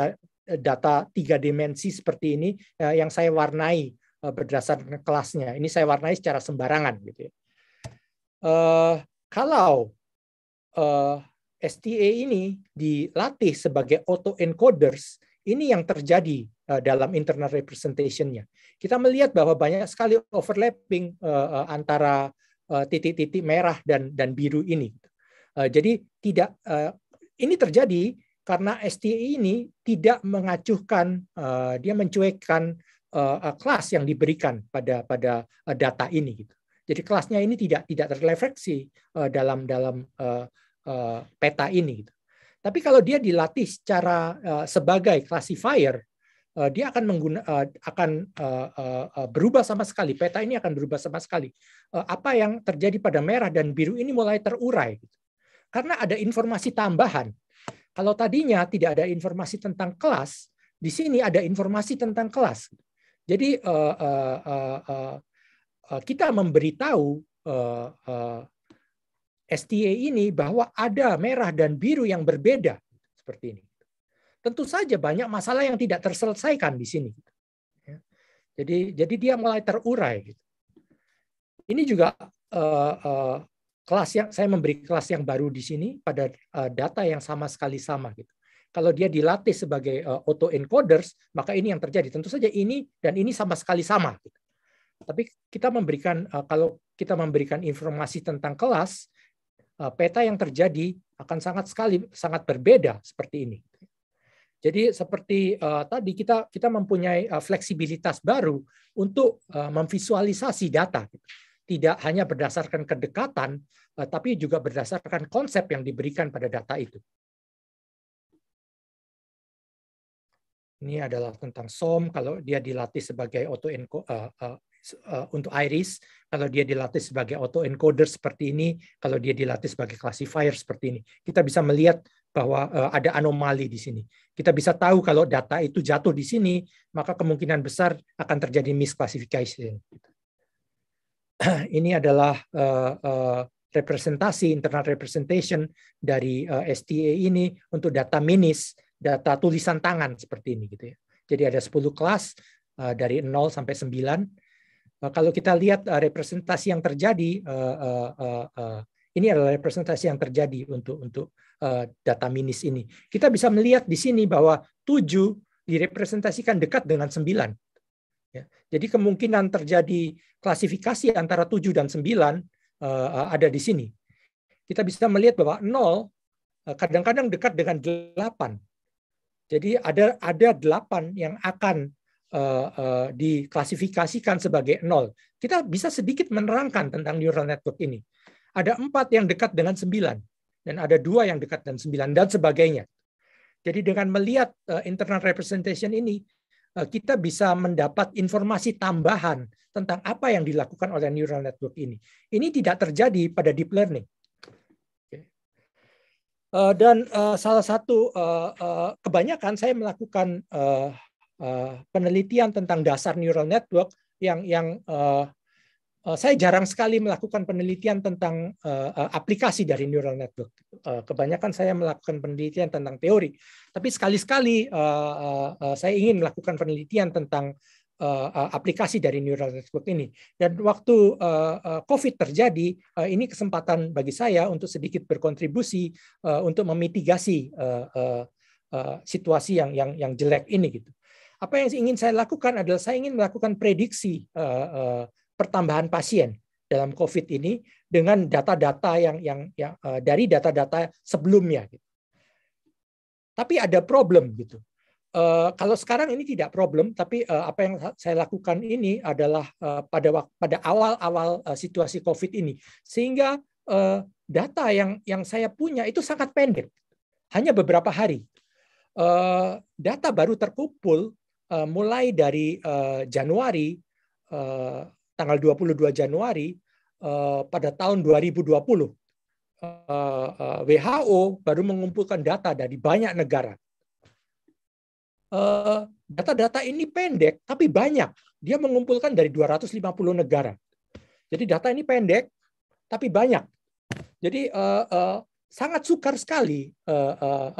data tiga dimensi seperti ini eh, yang saya warnai berdasarkan kelasnya. Ini saya warnai secara sembarangan gitu ya. Kalau STA ini dilatih sebagai auto encoders ini yang terjadi eh, dalam internal representationnya. Kita melihat bahwa banyak sekali overlapping eh, eh, antara titik-titik merah dan dan biru ini. Jadi tidak ini terjadi karena STI ini tidak mengacuhkan dia mencuekkan kelas yang diberikan pada pada data ini gitu. Jadi kelasnya ini tidak tidak terrefleksi dalam dalam peta ini gitu. Tapi kalau dia dilatih secara uh, sebagai classifier, uh, dia akan mengguna, uh, akan uh, uh, berubah sama sekali. Peta ini akan berubah sama sekali. Uh, apa yang terjadi pada merah dan biru ini mulai terurai, gitu. karena ada informasi tambahan. Kalau tadinya tidak ada informasi tentang kelas, di sini ada informasi tentang kelas. Jadi uh, uh, uh, uh, kita memberitahu uh, uh, STA ini bahwa ada merah dan biru yang berbeda seperti ini. Tentu saja banyak masalah yang tidak terselesaikan di sini. Ya. Jadi jadi dia mulai terurai. Gitu. Ini juga uh, uh, kelas yang saya memberi kelas yang baru di sini pada uh, data yang sama sekali sama gitu. Kalau dia dilatih sebagai uh, auto encoders, maka ini yang terjadi. Tentu saja ini dan ini sama sekali sama. Gitu. Tapi kita memberikan uh, kalau kita memberikan informasi tentang kelas, Eh, peta yang terjadi akan sangat sekali sangat berbeda seperti ini. Jadi seperti uh, tadi kita kita mempunyai uh, fleksibilitas baru untuk uh, memvisualisasi data. Tidak hanya berdasarkan kedekatan uh, tapi juga berdasarkan konsep yang diberikan pada data itu. Ini adalah tentang SOM kalau dia dilatih sebagai auto uh, uh, uh, untuk iris, kalau dia dilatih sebagai autoencoder seperti ini, kalau dia dilatih sebagai classifier seperti ini, kita bisa melihat bahwa uh, ada anomali di sini. Kita bisa tahu kalau data itu jatuh di sini, maka kemungkinan besar akan terjadi misclassification. Ini adalah uh, uh, representasi internal representation dari uh, STA ini untuk data minis, data tulisan tangan seperti ini gitu ya. Jadi ada 10 kelas uh, dari 0 sampai 9 Eh, kalau kita lihat eh, representasi yang terjadi, eh, ini adalah representasi yang terjadi untuk untuk data minis ini. Kita bisa melihat di sini bahwa 7 direpresentasikan dekat dengan 9. Ya, jadi kemungkinan terjadi klasifikasi antara 7 dan 9 ada di sini. Kita bisa melihat bahwa 0 kadang-kadang dekat dengan 8. Jadi ada ada 8 yang akan uh, diklasifikasikan sebagai nol. Kita bisa sedikit menerangkan tentang neural network ini. Ada empat yang dekat dengan sembilan, dan ada dua yang dekat dengan sembilan, dan sebagainya. Jadi dengan melihat uh, internal representation ini, uh, kita bisa mendapat informasi tambahan tentang apa yang dilakukan oleh neural network ini. Ini tidak terjadi pada deep learning. dan salah satu kebanyakan saya melakukan Eh, penelitian tentang dasar neural network yang yang uh, saya jarang sekali melakukan penelitian tentang uh, aplikasi dari neural network. Uh, kebanyakan saya melakukan penelitian tentang teori, tapi sekali-sekali uh, uh, saya ingin melakukan penelitian tentang uh, aplikasi dari neural network ini. Dan waktu uh, COVID terjadi, uh, ini kesempatan bagi saya untuk sedikit berkontribusi uh, untuk memitigasi uh, uh, uh, situasi yang yang yang jelek ini gitu. Apa yang ingin saya lakukan adalah saya ingin melakukan prediksi uh, uh, pertambahan pasien dalam COVID ini dengan data-data yang yang, yang uh, dari data-data sebelumnya. Gitu. Tapi ada problem gitu. Uh, kalau sekarang ini tidak problem, tapi uh, apa yang saya lakukan ini adalah uh, pada pada awal-awal uh, situasi COVID ini, sehingga uh, data yang yang saya punya itu sangat pendek, hanya beberapa hari. Uh, data baru terkumpul Eh, mulai dari eh, Januari eh, tanggal 22 Januari pada tahun 2020 WHO baru mengumpulkan data dari banyak negara. Data-data ini pendek tapi banyak. Dia mengumpulkan dari 250 negara. Jadi data ini pendek tapi banyak. Jadi sangat sukar sekali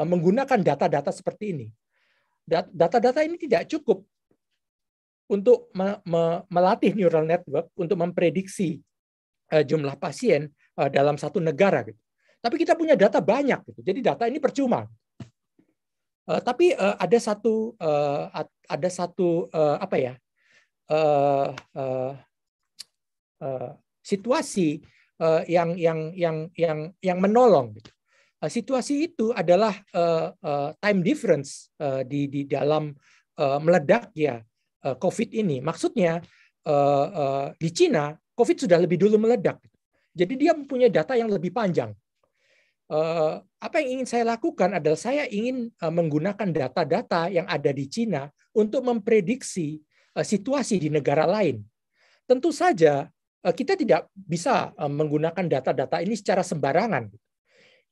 menggunakan data-data seperti ini data-data ini tidak cukup untuk me me melatih neural network untuk memprediksi uh, jumlah pasien uh, dalam satu negara gitu. Tapi kita punya data banyak gitu. Jadi data ini percuma. Uh, tapi uh, ada satu uh, ada satu uh, apa ya? Uh, uh, uh, situasi uh, yang yang yang yang yang menolong gitu. Eh, situasi itu adalah eh, eh, time difference di di dalam uh, meledak ya COVID ini. Maksudnya di Cina COVID sudah lebih dulu meledak, jadi dia mempunyai data yang lebih panjang. apa yang ingin saya lakukan adalah saya ingin menggunakan data-data yang ada di Cina untuk memprediksi situasi di negara lain. Tentu saja kita tidak bisa menggunakan data-data ini secara sembarangan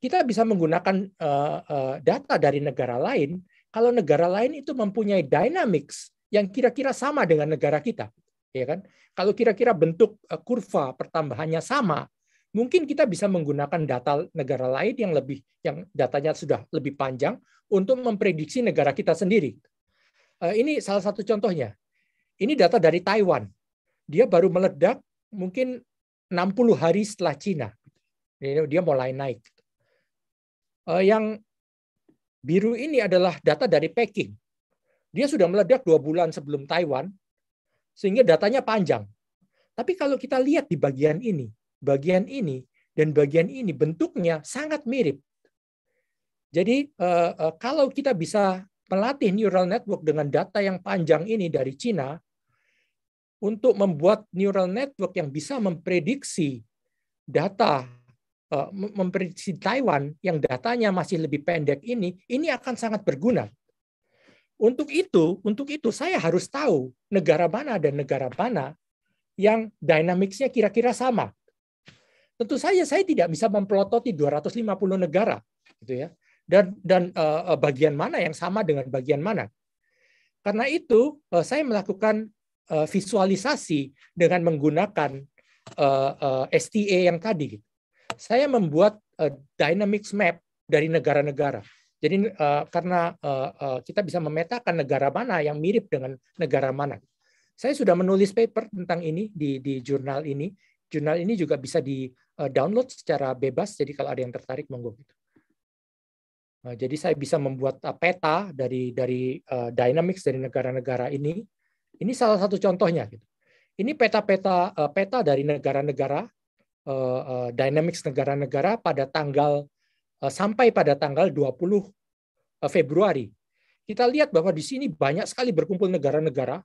kita bisa menggunakan uh, uh, data dari negara lain kalau negara lain itu mempunyai dynamics yang kira-kira sama dengan negara kita, ya kan? Kalau kira-kira bentuk eh, kurva pertambahannya sama, mungkin kita bisa menggunakan data negara lain yang lebih yang datanya sudah lebih panjang untuk memprediksi negara kita sendiri. Ini salah satu contohnya. Ini data dari Taiwan. Dia baru meledak mungkin 60 hari setelah Cina. Dia mulai naik. Eh, yang biru ini adalah data dari Peking. Dia sudah meledak dua bulan sebelum Taiwan, sehingga datanya panjang. Tapi kalau kita lihat di bagian ini, bagian ini, dan bagian ini bentuknya sangat mirip. Jadi eh, eh, kalau kita bisa melatih neural network dengan data yang panjang ini dari Cina, untuk membuat neural network yang bisa memprediksi data Eh, memprediksi Taiwan yang datanya masih lebih pendek ini, ini akan sangat berguna. Untuk itu, untuk itu saya harus tahu negara mana dan negara mana yang dinamiknya kira-kira sama. Tentu saja saya tidak bisa memplototi 250 negara, gitu ya. Dan dan uh, bagian mana yang sama dengan bagian mana. Karena itu uh, saya melakukan uh, visualisasi dengan menggunakan uh, uh, STA yang tadi. Gitu saya membuat uh, eh, dynamics map dari negara-negara. Jadi uh, karena uh, uh, kita bisa memetakan negara mana yang mirip dengan negara mana. Saya sudah menulis paper tentang ini di, di jurnal ini. Jurnal ini juga bisa di uh, download secara bebas. Jadi kalau ada yang tertarik monggo Uh, jadi saya bisa membuat uh, peta dari dari uh, dynamics dari negara-negara ini. Ini salah satu contohnya. Gitu. Ini peta-peta uh, peta dari negara-negara uh, dynamics negara-negara pada tanggal uh, sampai pada tanggal 20 Februari. Kita lihat bahwa di sini banyak sekali berkumpul negara-negara,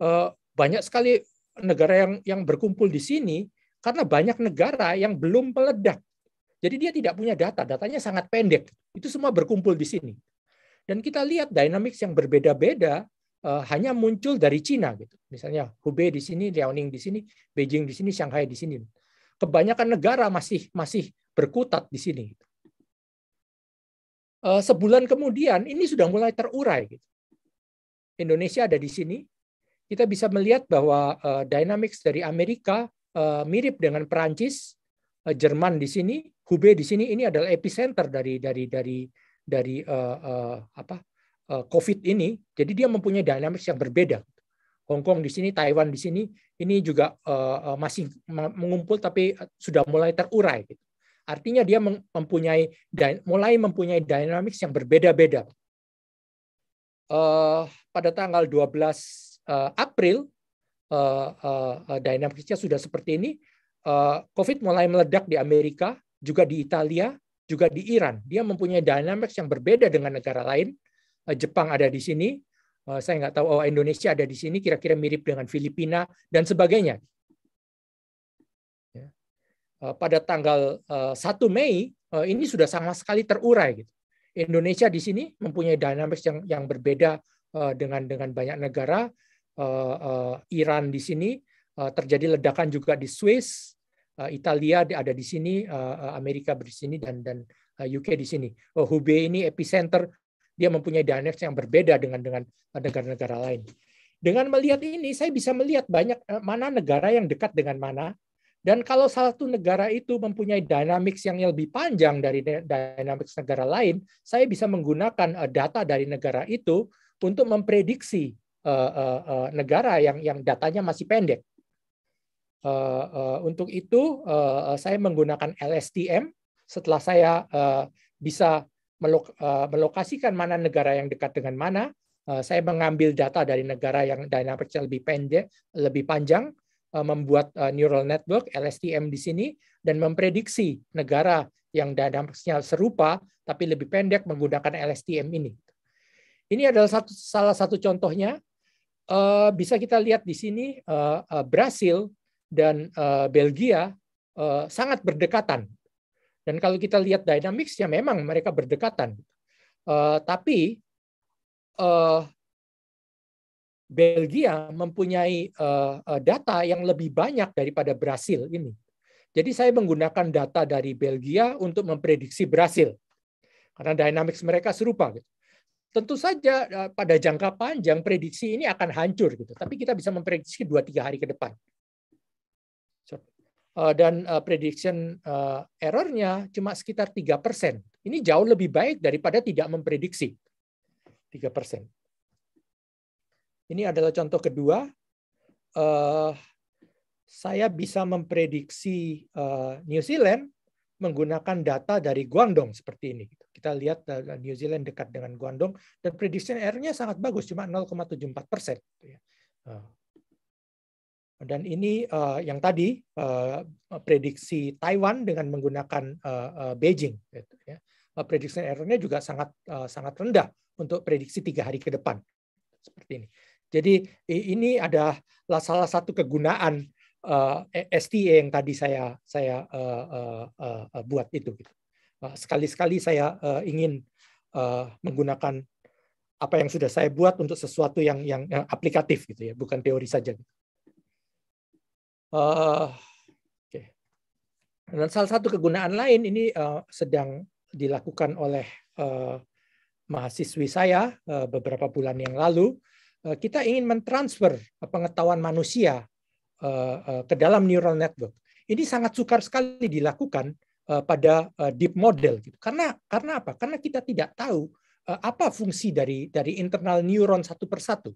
uh, banyak sekali negara yang yang berkumpul di sini karena banyak negara yang belum meledak. Jadi dia tidak punya data, datanya sangat pendek. Itu semua berkumpul di sini. Dan kita lihat dynamics yang berbeda-beda uh, hanya muncul dari Cina gitu. Misalnya Hubei di sini, Liaoning di sini, Beijing di sini, Shanghai di sini kebanyakan negara masih masih berkutat di sini. Eh, sebulan kemudian ini sudah mulai terurai. Gitu. Indonesia ada di sini. Kita bisa melihat bahwa eh, dynamics dari Amerika eh, mirip dengan Perancis, Jerman di sini, Hubei di sini. Ini adalah epicenter dari dari dari dari apa COVID ini. Jadi dia mempunyai dynamics yang berbeda. Hong Kong di sini, Taiwan di sini, ini juga uh, masih mengumpul tapi eh, sudah mulai terurai. Gitu. Artinya dia mempunyai mulai mempunyai dynamics yang berbeda-beda. Uh, pada tanggal 12 uh, April, uh, uh, dynamicsnya sudah seperti ini. Uh, COVID mulai meledak di Amerika, juga di Italia, juga di Iran. Dia mempunyai dynamics yang berbeda dengan negara lain. Jepang ada di sini, Eh, saya nggak tahu oh Indonesia ada di sini kira-kira mirip dengan Filipina dan sebagainya. Ya. Eh, pada tanggal 1 eh, Mei ini sudah sama sekali terurai. Gitu. Indonesia di sini mempunyai dynamics yang yang berbeda dengan dengan banyak negara. Iran di sini terjadi ledakan juga di Swiss, Italia ada di sini, Amerika di sini dan dan UK di sini. Oh, Hubei ini epicenter dia mempunyai dynamics yang berbeda dengan dengan negara-negara lain. Dengan melihat ini, saya bisa melihat banyak eh, mana negara yang dekat dengan mana, dan kalau salah satu negara itu mempunyai dynamics yang lebih panjang dari dynamics negara lain, saya bisa menggunakan eh, data dari negara itu untuk memprediksi eh, negara yang yang datanya masih pendek. Untuk itu, saya menggunakan LSTM. Setelah saya bisa Eh, melokasikan mana negara yang dekat dengan mana. Eh, saya mengambil data dari negara yang dynamicnya lebih pendek, lebih panjang, eh, membuat neural network (LSTM) di sini dan memprediksi negara yang dynamicnya serupa tapi lebih pendek menggunakan LSTM ini. Ini adalah satu, salah satu contohnya. bisa kita lihat di sini Brasil dan Belgia sangat berdekatan dan kalau kita lihat dynamics ya memang mereka berdekatan. Uh, tapi uh, Belgia mempunyai uh, data yang lebih banyak daripada Brasil ini. Jadi saya menggunakan data dari Belgia untuk memprediksi Brasil karena dynamics mereka serupa. Gitu. Tentu saja pada jangka panjang prediksi ini akan hancur gitu. Tapi kita bisa memprediksi dua tiga hari ke depan. Eh, dan eh, prediction eh, errornya cuma sekitar tiga persen. Ini jauh lebih baik daripada tidak memprediksi. 3%. Ini adalah contoh kedua. Saya bisa memprediksi New Zealand menggunakan data dari Guangdong seperti ini. Kita lihat New Zealand dekat dengan Guangdong, dan prediction errornya sangat bagus, cuma 0,74 persen. Gitu ya. Dan ini uh, yang tadi uh, prediksi Taiwan dengan menggunakan uh, uh, Beijing. Gitu, ya. uh, errornya juga sangat uh, sangat rendah untuk prediksi tiga hari ke depan seperti ini. Jadi ini adalah salah satu kegunaan uh, e, STA yang tadi saya saya uh, uh, uh, buat itu. Gitu. Sekali-sekali saya uh, ingin uh, menggunakan apa yang sudah saya buat untuk sesuatu yang yang, yang aplikatif gitu ya, bukan teori saja. Gitu. Uh, eh, okay. Dan salah satu kegunaan lain ini uh, sedang dilakukan oleh uh, mahasiswi saya uh, beberapa bulan yang lalu. Uh, kita ingin mentransfer pengetahuan manusia uh, uh, ke dalam neural network. Ini sangat sukar sekali dilakukan uh, pada uh, deep model, gitu. Karena karena apa? Karena kita tidak tahu uh, apa fungsi dari dari internal neuron satu persatu.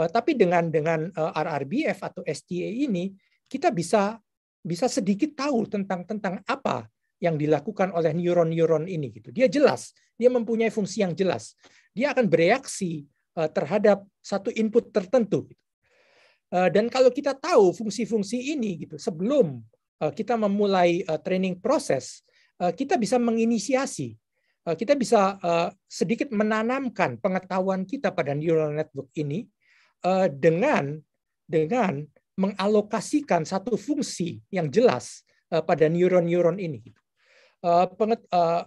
Uh, tapi dengan dengan uh, RRBF atau STA ini kita bisa bisa sedikit tahu tentang tentang apa yang dilakukan oleh neuron-neuron ini gitu. Dia jelas, dia mempunyai fungsi yang jelas. Dia akan bereaksi eh, terhadap satu input tertentu. Gitu. Eh, dan kalau kita tahu fungsi-fungsi ini gitu sebelum eh, kita memulai training proses, kita bisa menginisiasi, kita bisa sedikit menanamkan pengetahuan kita pada neural network ini dengan dengan mengalokasikan satu fungsi yang jelas eh, pada neuron-neuron ini. Eh, eh,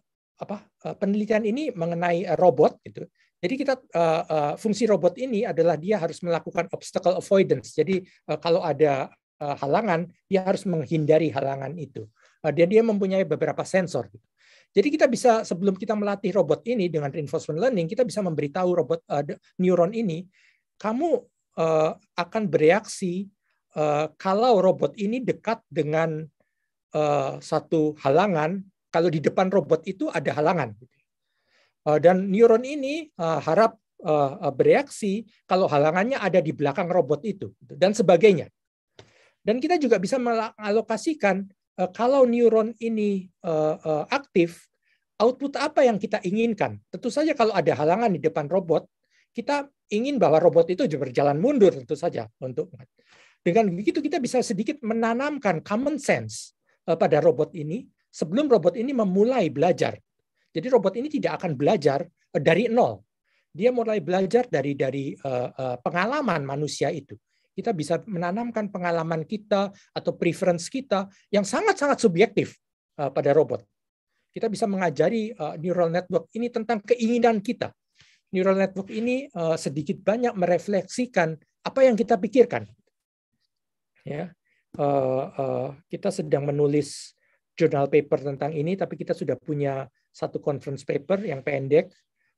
penelitian ini mengenai robot gitu. Jadi kita fungsi robot ini adalah dia harus melakukan obstacle avoidance. Jadi kalau ada halangan, dia harus menghindari halangan itu. Dan dia mempunyai beberapa sensor. Gitu. Jadi kita bisa sebelum kita melatih robot ini dengan reinforcement learning, kita bisa memberitahu robot neuron ini, kamu akan bereaksi Eh, kalau robot ini dekat dengan uh, satu halangan, kalau di depan robot itu ada halangan. Eh, dan neuron ini harap bereaksi kalau halangannya ada di belakang robot itu gitu, dan sebagainya. Dan kita juga bisa mengalokasikan uh, kalau neuron ini aktif, output apa yang kita inginkan. Tentu saja kalau ada halangan di depan robot, kita ingin bahwa robot itu berjalan mundur tentu saja untuk dengan begitu kita bisa sedikit menanamkan common sense eh, pada robot ini sebelum robot ini memulai belajar. Jadi robot ini tidak akan belajar eh, dari nol. Dia mulai belajar dari dari eh, pengalaman manusia itu. Kita bisa menanamkan pengalaman kita atau preference kita yang sangat-sangat subjektif pada robot. Kita bisa mengajari neural network ini tentang keinginan kita. Neural network ini sedikit banyak merefleksikan apa yang kita pikirkan ya uh, uh, kita sedang menulis jurnal paper tentang ini tapi kita sudah punya satu conference paper yang pendek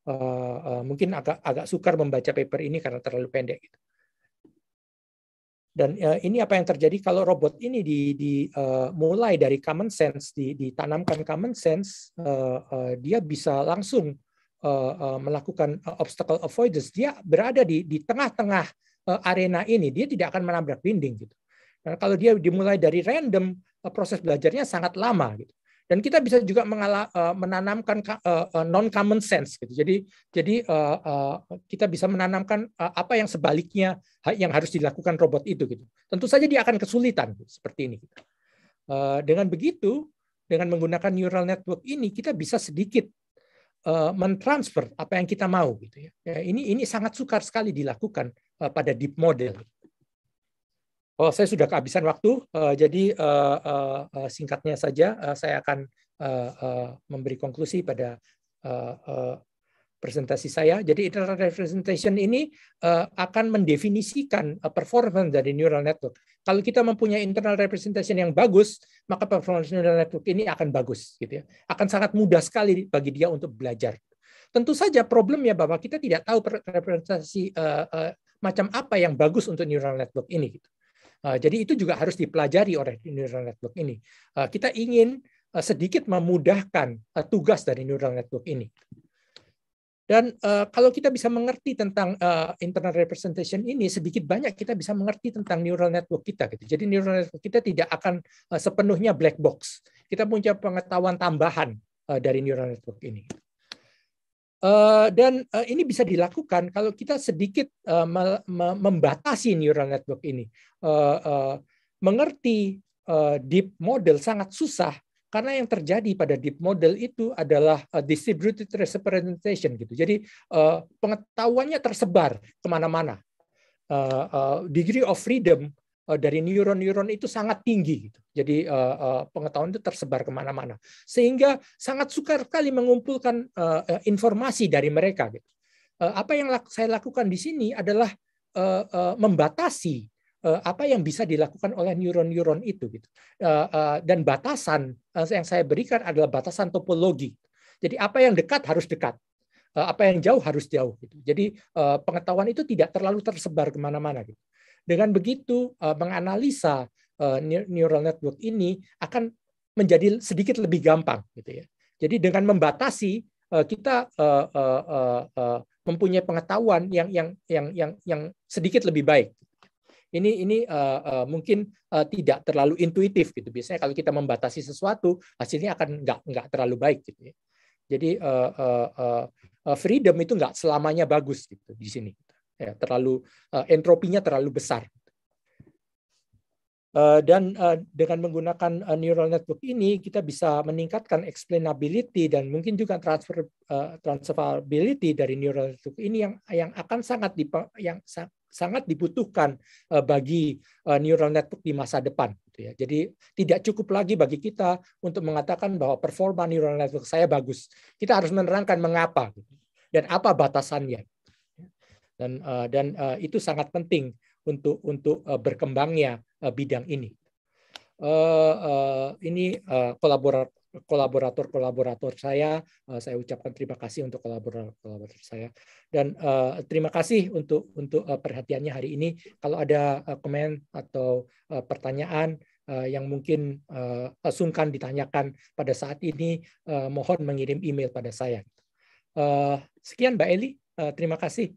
uh, uh, mungkin agak agak sukar membaca paper ini karena terlalu pendek gitu. dan uh, ini apa yang terjadi kalau robot ini di, di uh, mulai dari common sense di, ditanamkan common sense uh, uh, dia bisa langsung uh, uh, melakukan obstacle avoidance dia berada di di tengah-tengah arena ini dia tidak akan menabrak dinding gitu Nah, kalau dia dimulai dari random, eh, proses belajarnya sangat lama. Gitu. Dan kita bisa juga mengala, eh, menanamkan eh, non common sense. Gitu. Jadi jadi kita bisa menanamkan apa yang sebaliknya yang harus dilakukan robot itu. Gitu. Tentu saja dia akan kesulitan gitu, seperti ini. Gitu. Dengan begitu, dengan menggunakan neural network ini kita bisa sedikit mentransfer apa yang kita mau gitu ya. Ya, ini ini sangat sukar sekali dilakukan pada deep model. Oh, saya sudah kehabisan waktu, uh, jadi uh, uh, singkatnya saja, uh, saya akan uh, uh, memberi konklusi pada uh, uh, presentasi saya. Jadi internal representation ini uh, akan mendefinisikan uh, performance dari neural network. Kalau kita mempunyai internal representation yang bagus, maka performance neural network ini akan bagus, gitu ya. Akan sangat mudah sekali bagi dia untuk belajar. Tentu saja problemnya bahwa kita tidak tahu representasi uh, uh, macam apa yang bagus untuk neural network ini. Gitu. Eh, jadi itu juga harus dipelajari oleh neural network ini. Eh, kita ingin eh, sedikit memudahkan tugas dari neural network ini. Dan uh, kalau kita bisa mengerti tentang uh, internal representation ini, sedikit banyak kita bisa mengerti tentang neural network kita. Gitu. Jadi neural network kita tidak akan uh, sepenuhnya black box. Kita punya pengetahuan tambahan uh, dari neural network ini. Eh, dan uh, ini bisa dilakukan kalau kita sedikit uh, membatasi neural network ini. Uh, uh, mengerti uh, deep model sangat susah karena yang terjadi pada deep model itu adalah uh, distributed representation gitu. Jadi uh, pengetahuannya tersebar kemana-mana. Uh, uh, degree of freedom Eh, dari neuron-neuron itu sangat tinggi. Gitu. Jadi eh, eh, pengetahuan itu tersebar kemana-mana. Sehingga sangat sukar sekali mengumpulkan informasi dari mereka. Gitu. Apa yang saya lakukan di sini adalah membatasi apa yang bisa dilakukan oleh neuron-neuron itu gitu. dan batasan yang saya berikan adalah batasan topologi jadi apa yang dekat harus dekat apa yang jauh harus jauh jadi pengetahuan itu tidak terlalu tersebar kemana-mana dengan begitu eh, menganalisa eh, neural network ini akan menjadi sedikit lebih gampang gitu ya. Jadi dengan membatasi eh, kita mempunyai pengetahuan yang yang yang yang yang sedikit lebih baik. Ini ini uh, uh, mungkin uh, tidak terlalu intuitif gitu. Biasanya kalau kita membatasi sesuatu hasilnya akan nggak nggak terlalu baik gitu. Ya. Jadi uh, uh, uh, freedom itu nggak selamanya bagus gitu di sini ya, terlalu uh, entropinya terlalu besar. Uh, dan uh, dengan menggunakan uh, neural network ini kita bisa meningkatkan explainability dan mungkin juga transfer uh, transferability dari neural network ini yang yang akan sangat dip, yang sa sangat dibutuhkan uh, bagi uh, neural network di masa depan gitu ya. Jadi tidak cukup lagi bagi kita untuk mengatakan bahwa performa neural network saya bagus. Kita harus menerangkan mengapa gitu. dan apa batasannya dan uh, dan uh, itu sangat penting untuk untuk uh, berkembangnya uh, bidang ini. Uh, uh, ini uh, kolaborator kolaborator-kolaborator saya. Saya ucapkan terima kasih untuk kolaborator-kolaborator saya dan terima kasih untuk untuk perhatiannya hari ini. Kalau ada uh, komen atau pertanyaan yang mungkin uh, sungkan ditanyakan pada saat ini, mohon mengirim email pada saya. sekian, Mbak Eli. terima kasih.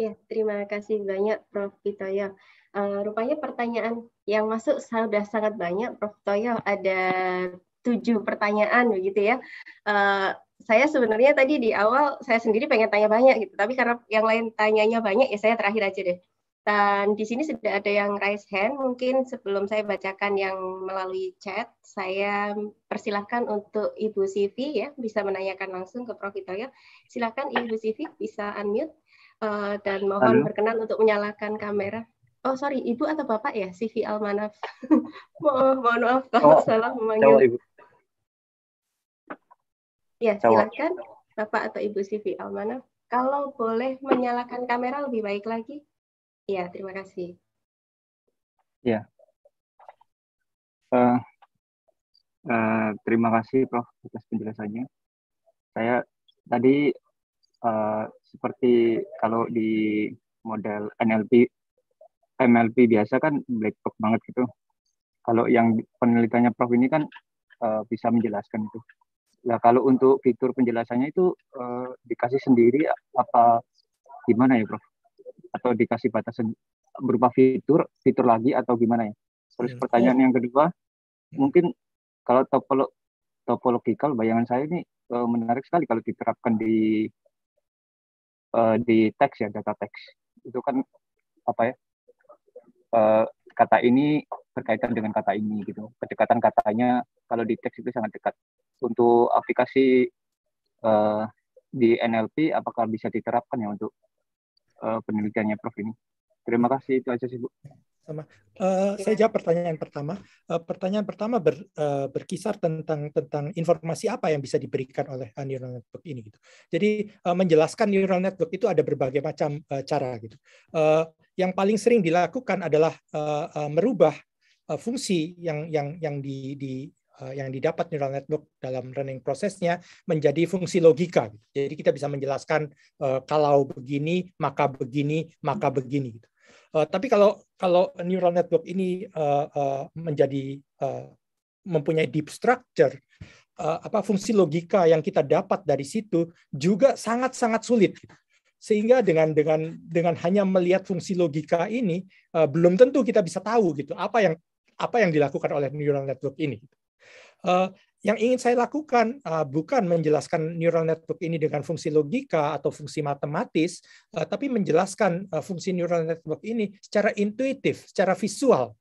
Ya, terima kasih banyak Prof. Pitoyo. Uh, eh, rupanya pertanyaan yang masuk sudah sangat banyak, Prof. Toyo. Ada tujuh pertanyaan begitu ya. Uh, saya sebenarnya tadi di awal saya sendiri pengen tanya banyak gitu, tapi karena yang lain tanyanya banyak ya saya terakhir aja deh. Dan di sini sudah ada yang raise hand. Mungkin sebelum saya bacakan yang melalui chat, saya persilahkan untuk Ibu Sivi ya bisa menanyakan langsung ke Prof. Pitoyo. Silakan Ibu Sivi bisa unmute uh, dan mohon Halo. berkenan untuk menyalakan kamera. Oh sorry, ibu atau bapak ya, CV Almanaf. oh, mohon maaf kalau oh, salah memanggil. Ibu. Ya silakan bapak atau ibu CV Almanaf. Kalau boleh menyalakan kamera lebih baik lagi. Ya terima kasih. Ya. Uh, uh, terima kasih Prof atas penjelasannya. Saya tadi Eh, seperti kalau di model NLP MLP biasa kan black box banget gitu. Kalau yang penelitiannya Prof ini kan uh, bisa menjelaskan itu. Nah kalau untuk fitur penjelasannya itu uh, dikasih sendiri apa gimana ya Prof? Atau dikasih batasan berupa fitur, fitur lagi atau gimana ya? Terus iya. pertanyaan yang kedua, hmm. mungkin kalau topolo, topologikal bayangan saya ini uh, menarik sekali kalau diterapkan di uh, di teks ya data teks itu kan apa ya uh, kata ini berkaitan dengan kata ini gitu kedekatan katanya kalau di teks itu sangat dekat untuk aplikasi uh, di NLP apakah bisa diterapkan ya untuk uh, penelitiannya Prof ini terima kasih itu aja sih Bu sama. Uh, Saya jawab pertanyaan pertama. Uh, pertanyaan pertama ber, uh, berkisar tentang tentang informasi apa yang bisa diberikan oleh neural network ini. Gitu. Jadi uh, menjelaskan neural network itu ada berbagai macam uh, cara. Gitu. Uh, yang paling sering dilakukan adalah uh, uh, merubah uh, fungsi yang yang yang di, di yang didapat neural network dalam running prosesnya menjadi fungsi logika. Gitu. Jadi kita bisa menjelaskan kalau begini maka begini maka begini. Gitu. Eh, tapi kalau kalau neural network ini uh, uh, menjadi uh, mempunyai deep structure, uh, apa fungsi logika yang kita dapat dari situ juga sangat-sangat sulit. Sehingga dengan dengan dengan hanya melihat fungsi logika ini uh, belum tentu kita bisa tahu gitu apa yang apa yang dilakukan oleh neural network ini. Uh, yang ingin saya lakukan uh, bukan menjelaskan neural network ini dengan fungsi logika atau fungsi matematis, uh, tapi menjelaskan uh, fungsi neural network ini secara intuitif, secara visual.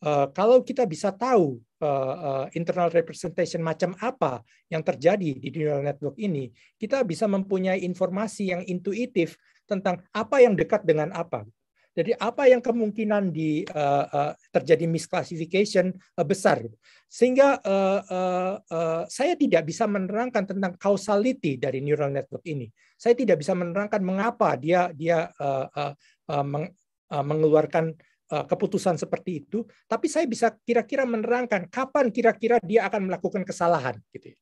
Uh, kalau kita bisa tahu uh, uh, internal representation macam apa yang terjadi di neural network ini, kita bisa mempunyai informasi yang intuitif tentang apa yang dekat dengan apa. Jadi apa yang kemungkinan di uh, uh, terjadi misclassification uh, besar. Sehingga uh, uh, uh, saya tidak bisa menerangkan tentang causality dari neural network ini. Saya tidak bisa menerangkan mengapa dia dia uh, uh, uh, meng, uh, mengeluarkan uh, keputusan seperti itu, tapi saya bisa kira-kira menerangkan kapan kira-kira dia akan melakukan kesalahan gitu. Ya.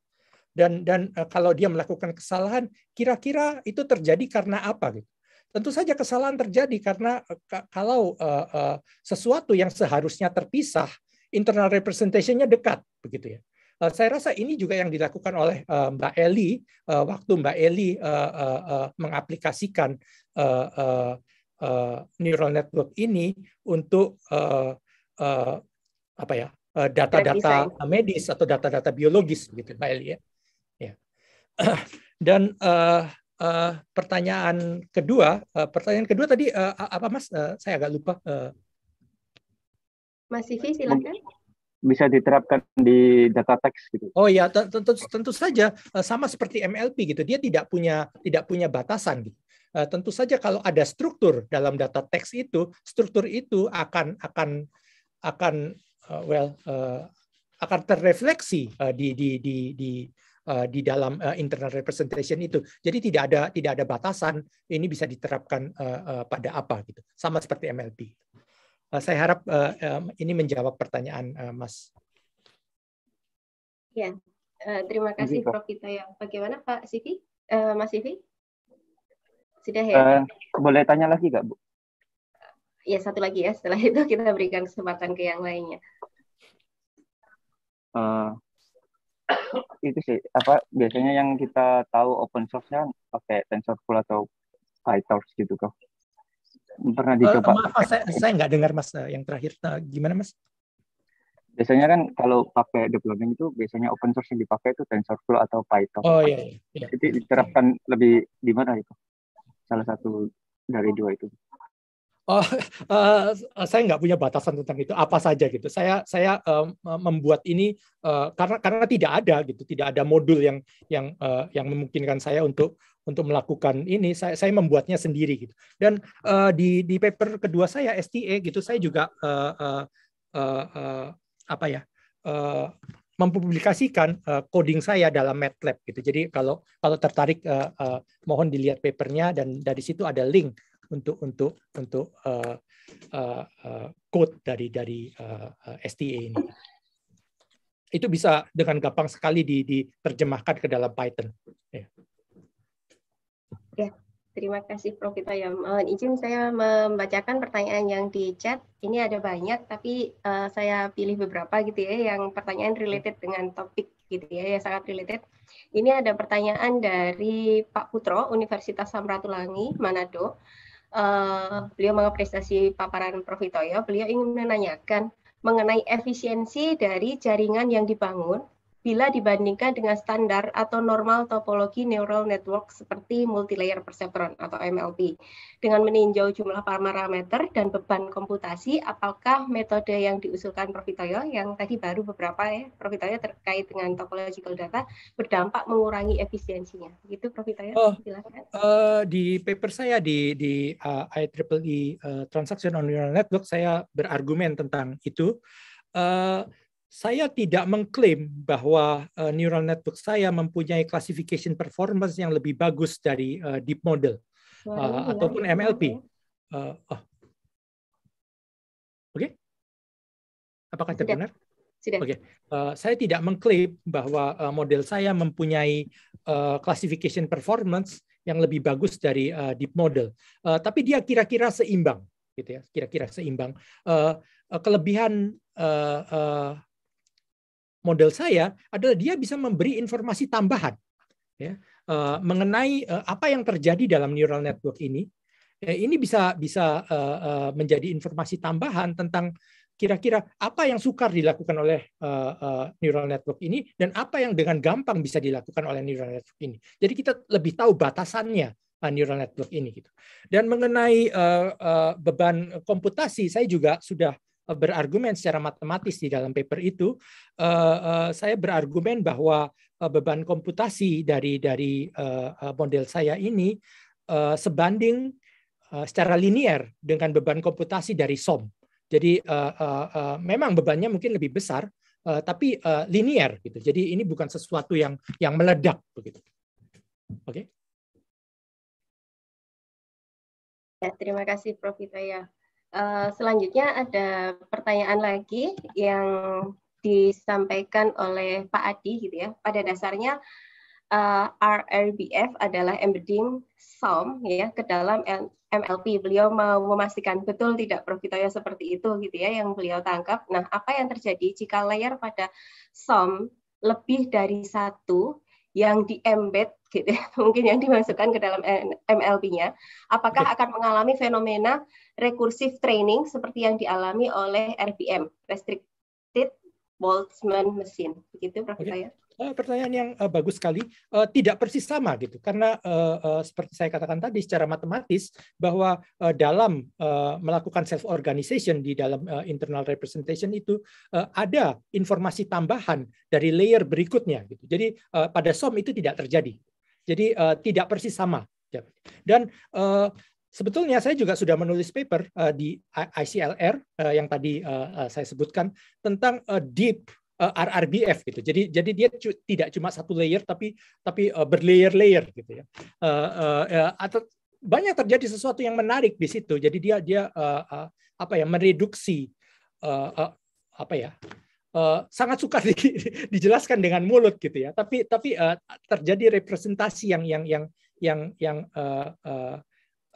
Dan dan uh, kalau dia melakukan kesalahan, kira-kira itu terjadi karena apa gitu Tentu saja kesalahan terjadi karena eh, kalau eh, eh, sesuatu yang seharusnya terpisah, internal representationnya dekat, begitu ya. saya rasa ini juga yang dilakukan oleh Mbak Eli waktu Mbak Eli mengaplikasikan neural network ini untuk apa ya data-data ya. medis atau data-data biologis begitu Mbak Eli ya. ya. Dan uh, uh, pertanyaan kedua, uh, pertanyaan kedua tadi uh, apa Mas? Uh, saya agak lupa. Uh. Mas Sivi silakan. Bisa diterapkan di data teks gitu. Oh ya, tentu tentu saja uh, sama seperti MLP gitu. Dia tidak punya tidak punya batasan gitu. Uh, tentu saja kalau ada struktur dalam data teks itu, struktur itu akan akan akan uh, well uh, akan terrefleksi uh, di di di di Eh, di dalam eh, internal representation itu. Jadi tidak ada tidak ada batasan ini bisa diterapkan eh, pada apa gitu. Sama seperti MLP. Saya harap ini menjawab pertanyaan Mas. Iya. Ya, terima kasih Prof Kita yang bagaimana Pak Sivi? Mas Sivi? Sudah ya? Uh, boleh tanya lagi nggak Bu? Ya satu lagi ya. Setelah itu kita berikan kesempatan ke yang lainnya. Uh, itu sih apa biasanya yang kita tahu open source kan pakai TensorFlow atau PyTorch gitu kok. Pernah eh, dicoba? Uh, ah, maaf, saya, saya nggak dengar mas eh, yang terakhir. Eh, gimana mas? Biasanya kan kalau pakai deployment itu biasanya open source yang dipakai itu TensorFlow atau PyTorch. Oh iya. iya. Jadi iya. diterapkan lebih di mana itu? Salah satu dari dua itu. Oh, uh, saya nggak punya batasan tentang itu apa saja gitu. Saya saya uh, membuat ini uh, karena karena tidak ada gitu, tidak ada modul yang yang uh, yang memungkinkan saya untuk untuk melakukan ini. Saya saya membuatnya sendiri gitu. Dan uh, di di paper kedua saya STE gitu, saya juga uh, uh, uh, apa ya? Uh, mempublikasikan uh, coding saya dalam MATLAB gitu. Jadi kalau kalau tertarik uh, uh, mohon dilihat papernya dan dari situ ada link untuk untuk untuk uh, uh, uh, code dari dari uh, uh STA ini. Itu bisa dengan gampang sekali diterjemahkan ke dalam Python. Ya. ya. Terima kasih Prof. ya. Mohon eh, izin saya membacakan pertanyaan yang di chat. Ini ada banyak, tapi uh, saya pilih beberapa gitu ya, yang pertanyaan related dengan topik gitu ya, yang sangat related. Ini ada pertanyaan dari Pak Putro, Universitas Samratulangi, Manado uh, beliau mengapresiasi paparan Prof. Itoyo, beliau ingin menanyakan mengenai efisiensi dari jaringan yang dibangun bila dibandingkan dengan standar atau normal topologi neural network seperti multilayer perceptron atau MLP. Dengan meninjau jumlah parameter dan beban komputasi, apakah metode yang diusulkan Prof. yang tadi baru beberapa ya, Prof. terkait dengan topological data berdampak mengurangi efisiensinya. gitu Prof. Toyo, oh, Uh, di paper saya di di uh, IEEE uh, Transaction on Neural Network saya berargumen tentang itu. Uh, saya tidak mengklaim bahwa uh, neural network saya mempunyai classification performance yang lebih bagus dari uh, deep model uh, ya. ataupun MLP. Uh, ya. oh. Oke, okay? apakah benar? Oke, okay. uh, saya tidak mengklaim bahwa uh, model saya mempunyai uh, classification performance yang lebih bagus dari uh, deep model, uh, tapi dia kira-kira seimbang, gitu ya, kira-kira seimbang. Uh, kelebihan uh, uh, model saya adalah dia bisa memberi informasi tambahan ya, eh, mengenai eh, apa yang terjadi dalam neural network ini. Eh, ini bisa bisa menjadi informasi tambahan tentang kira-kira apa yang sukar dilakukan oleh neural network ini dan apa yang dengan gampang bisa dilakukan oleh neural network ini. Jadi kita lebih tahu batasannya neural network ini gitu. Dan mengenai beban komputasi, saya juga sudah Eh, berargumen secara matematis di dalam paper itu, eh, eh, saya berargumen bahwa beban komputasi dari dari model saya ini sebanding secara linier dengan beban komputasi dari SOM. Jadi memang bebannya mungkin lebih besar, tapi linier gitu. Jadi ini bukan sesuatu yang yang meledak begitu. Oke. Okay? Ya, terima kasih Prof Itaya. Eh, selanjutnya ada pertanyaan lagi yang disampaikan oleh Pak Adi gitu ya. Pada dasarnya uh, eh, RRBF adalah embedding SOM ya ke dalam MLP. Beliau mau memastikan betul tidak profitoya seperti itu gitu ya yang beliau tangkap. Nah, apa yang terjadi jika layer pada SOM lebih dari satu yang di embed? gitu ya. mungkin yang dimasukkan ke dalam MLP-nya, apakah akan mengalami fenomena recursive training seperti yang dialami oleh RBM, Restricted Boltzmann Machine, begitu Prof. Okay. Uh, eh, pertanyaan yang uh, bagus sekali. Uh, tidak persis sama gitu, karena uh, uh, seperti saya katakan tadi secara matematis bahwa uh, dalam uh, melakukan self organization di dalam uh, internal representation itu uh, ada informasi tambahan dari layer berikutnya gitu. Jadi uh, pada SOM itu tidak terjadi. Jadi uh, tidak persis sama. Dan uh, sebetulnya saya juga sudah menulis paper uh, di ICLR uh, yang tadi uh, saya sebutkan tentang uh, deep uh, RRBF gitu. Jadi jadi dia cu tidak cuma satu layer tapi tapi uh, berlayer-layer gitu ya. uh, atau banyak terjadi sesuatu yang menarik di situ. Jadi dia dia uh, uh, apa ya mereduksi uh, uh, apa ya uh, sangat suka di, dijelaskan dengan mulut gitu ya tapi tapi uh, terjadi representasi yang yang yang yang yang uh, uh,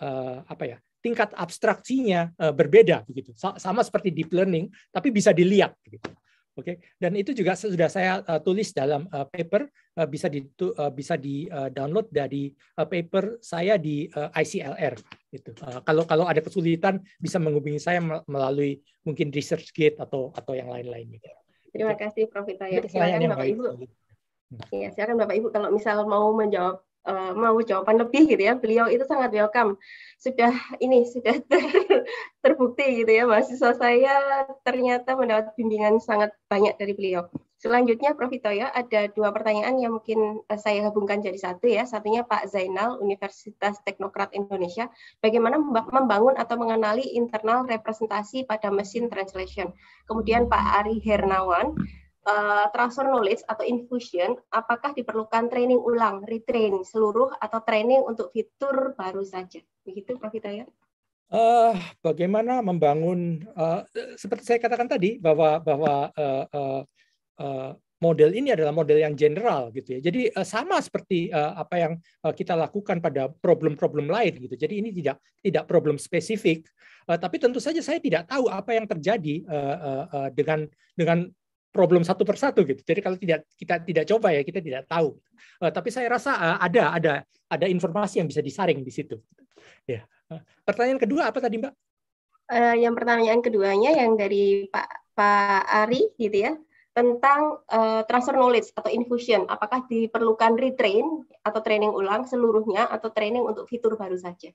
uh, apa ya tingkat abstraksinya uh, berbeda begitu sama seperti deep learning tapi bisa dilihat gitu. Oke, okay? dan itu juga sudah saya uh, tulis dalam uh, paper uh, bisa di uh, bisa di uh, download dari uh, paper saya di uh, ICLR. Itu uh, kalau kalau ada kesulitan bisa menghubungi saya melalui mungkin ResearchGate atau atau yang lain-lain. Gitu. -lain. Terima kasih Prof. Hidayat. Silakan Bapak Ibu. Ya, silakan Bapak Ibu kalau misal mau menjawab eh, mau jawaban lebih gitu ya. Beliau itu sangat welcome. Sudah ini sudah ter, terbukti gitu ya mahasiswa saya ternyata mendapat bimbingan sangat banyak dari beliau. Selanjutnya Prof. Hitoyo, ada dua pertanyaan yang mungkin eh, saya gabungkan jadi satu ya. Satunya Pak Zainal, Universitas Teknokrat Indonesia. Bagaimana membangun atau mengenali internal representasi pada mesin translation? Kemudian Pak Ari Hernawan, uh, transfer knowledge atau infusion, apakah diperlukan training ulang, retrain seluruh atau training untuk fitur baru saja? Begitu, Prof. Hidayat. Uh, eh, bagaimana membangun uh, seperti saya katakan tadi bahwa bahwa uh, uh, Eh, model ini adalah model yang general gitu ya. Jadi eh, sama seperti eh, apa yang kita lakukan pada problem-problem lain gitu. Jadi ini tidak tidak problem spesifik, tapi tentu saja saya tidak tahu apa yang terjadi dengan dengan problem satu persatu gitu. Jadi kalau tidak kita tidak coba ya kita tidak tahu. Tapi saya rasa ada ada ada informasi yang bisa disaring di situ. Ya. Pertanyaan kedua apa tadi Mbak? Yang pertanyaan keduanya yang dari Pak Pak Ari gitu ya tentang uh, transfer knowledge atau infusion, apakah diperlukan retrain atau training ulang seluruhnya atau training untuk fitur baru saja?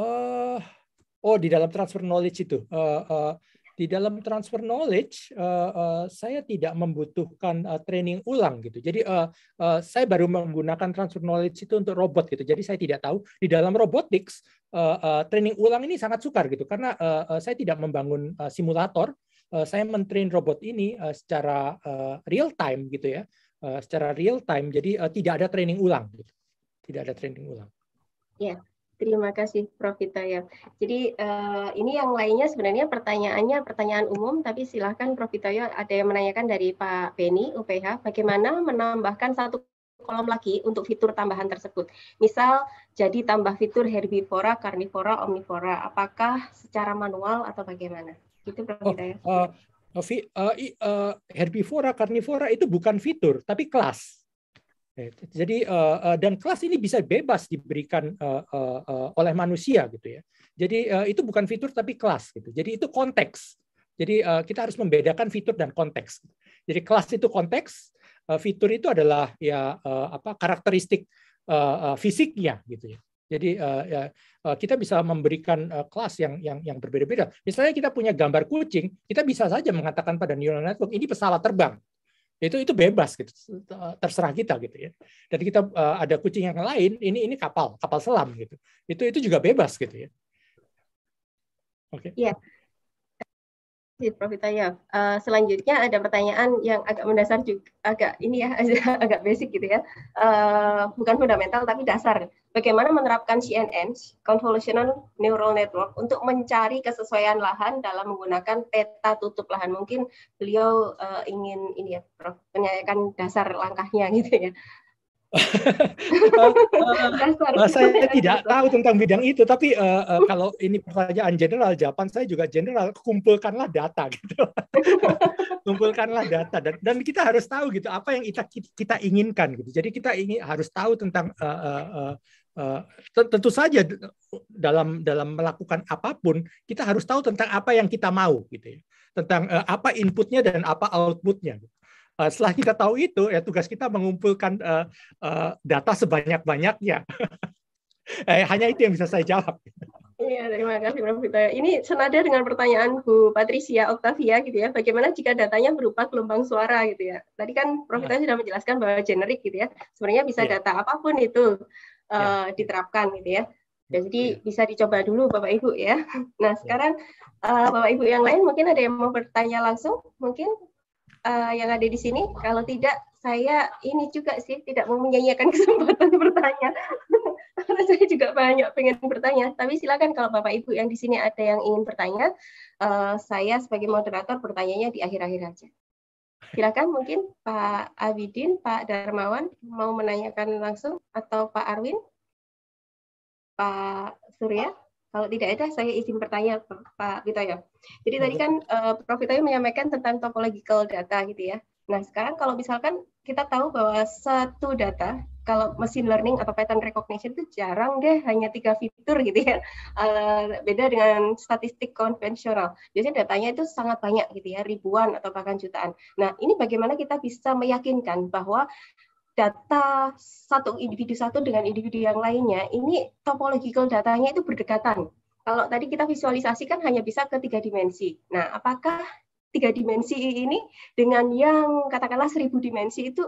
Uh, oh, di dalam transfer knowledge itu, uh, uh, di dalam transfer knowledge, uh, uh, saya tidak membutuhkan uh, training ulang gitu. Jadi uh, uh, saya baru menggunakan transfer knowledge itu untuk robot gitu. Jadi saya tidak tahu di dalam robotics uh, uh, training ulang ini sangat sukar gitu, karena uh, uh, saya tidak membangun uh, simulator uh, saya mentrain robot ini eh, secara eh, real time gitu ya, secara real time. Jadi tidak ada training ulang, gitu. tidak ada training ulang. Ya, terima kasih Prof Hidayat. Jadi ini yang lainnya sebenarnya pertanyaannya pertanyaan umum, tapi silahkan Prof Hidayat ada yang menanyakan dari Pak Beni UPH, bagaimana menambahkan satu kolom lagi untuk fitur tambahan tersebut. Misal, jadi tambah fitur herbivora, karnivora, omnivora. Apakah secara manual atau bagaimana? Gitu oh, kita Uh, uh, uh, herbivora, karnivora itu bukan fitur, tapi kelas. Eh, jadi eh, eh, dan kelas ini bisa bebas diberikan oleh manusia gitu ya. Jadi itu bukan fitur tapi kelas gitu. Jadi itu konteks. Jadi kita harus membedakan fitur dan konteks. Jadi kelas itu konteks, fitur itu adalah ya apa karakteristik uh, uh, fisiknya gitu ya. Jadi uh, ya, uh, kita bisa memberikan uh, kelas yang yang yang berbeda-beda. Misalnya kita punya gambar kucing, kita bisa saja mengatakan pada neural network ini pesawat terbang. Itu itu bebas gitu, terserah kita gitu ya. Dan kita uh, ada kucing yang lain, ini ini kapal, kapal selam gitu. Itu itu juga bebas gitu ya. Oke. Okay. Iya. Yeah kasih Prof. Tayaf. Uh, eh, selanjutnya ada pertanyaan yang agak mendasar juga, agak ini ya, agak basic gitu ya. Uh, bukan fundamental tapi dasar. Bagaimana menerapkan CNN, convolutional neural network, untuk mencari kesesuaian lahan dalam menggunakan peta tutup lahan. Mungkin beliau uh, ingin ini ya, Prof, Menyayakan dasar langkahnya gitu ya. Kan saya tidak gitu. tahu tentang bidang itu, tapi uh, uh, kalau ini pertanyaan general, jawaban saya juga general. Kumpulkanlah data gitu, kumpulkanlah data dan, dan kita harus tahu gitu apa yang kita kita inginkan gitu. Jadi kita ingin harus tahu tentang uh, uh, Uh, tentu saja dalam dalam melakukan apapun kita harus tahu tentang apa yang kita mau gitu ya tentang uh, apa inputnya dan apa outputnya gitu. Eh, setelah kita tahu itu, ya tugas kita mengumpulkan uh, uh, data sebanyak-banyaknya. eh, hanya itu yang bisa saya jawab. Iya, terima kasih Prof. Vito. Ini senada dengan pertanyaan Bu Patricia Octavia gitu ya, bagaimana jika datanya berupa gelombang suara gitu ya. Tadi kan Prof. Vito sudah menjelaskan bahwa generik gitu ya, sebenarnya bisa ya. data apapun itu uh, diterapkan gitu ya. Jadi ya. bisa dicoba dulu Bapak Ibu ya. Nah iya. sekarang uh, Bapak Ibu yang lain mungkin ada yang mau bertanya langsung, mungkin uh, yang ada di sini. Kalau tidak, saya ini juga sih tidak mau menyanyikan kesempatan bertanya. Karena saya juga banyak pengen bertanya. Tapi silakan kalau Bapak Ibu yang di sini ada yang ingin bertanya, uh, saya sebagai moderator bertanyanya di akhir-akhir aja. Silakan mungkin Pak Abidin, Pak Darmawan mau menanyakan langsung atau Pak Arwin, Pak Surya. Kalau tidak ada, saya izin bertanya Pak Vitoyo. Jadi tadi kan eh, Prof. Vitoyo menyampaikan tentang topological data gitu ya. Nah sekarang kalau misalkan kita tahu bahwa satu data, kalau machine learning atau pattern recognition itu jarang deh hanya tiga fitur gitu ya. Eh, beda dengan statistik konvensional. Biasanya datanya itu sangat banyak gitu ya, ribuan atau bahkan jutaan. Nah ini bagaimana kita bisa meyakinkan bahwa data satu individu satu dengan individu yang lainnya, ini topological datanya itu berdekatan. Kalau tadi kita visualisasikan hanya bisa ke tiga dimensi. Nah, apakah tiga dimensi ini dengan yang katakanlah seribu dimensi itu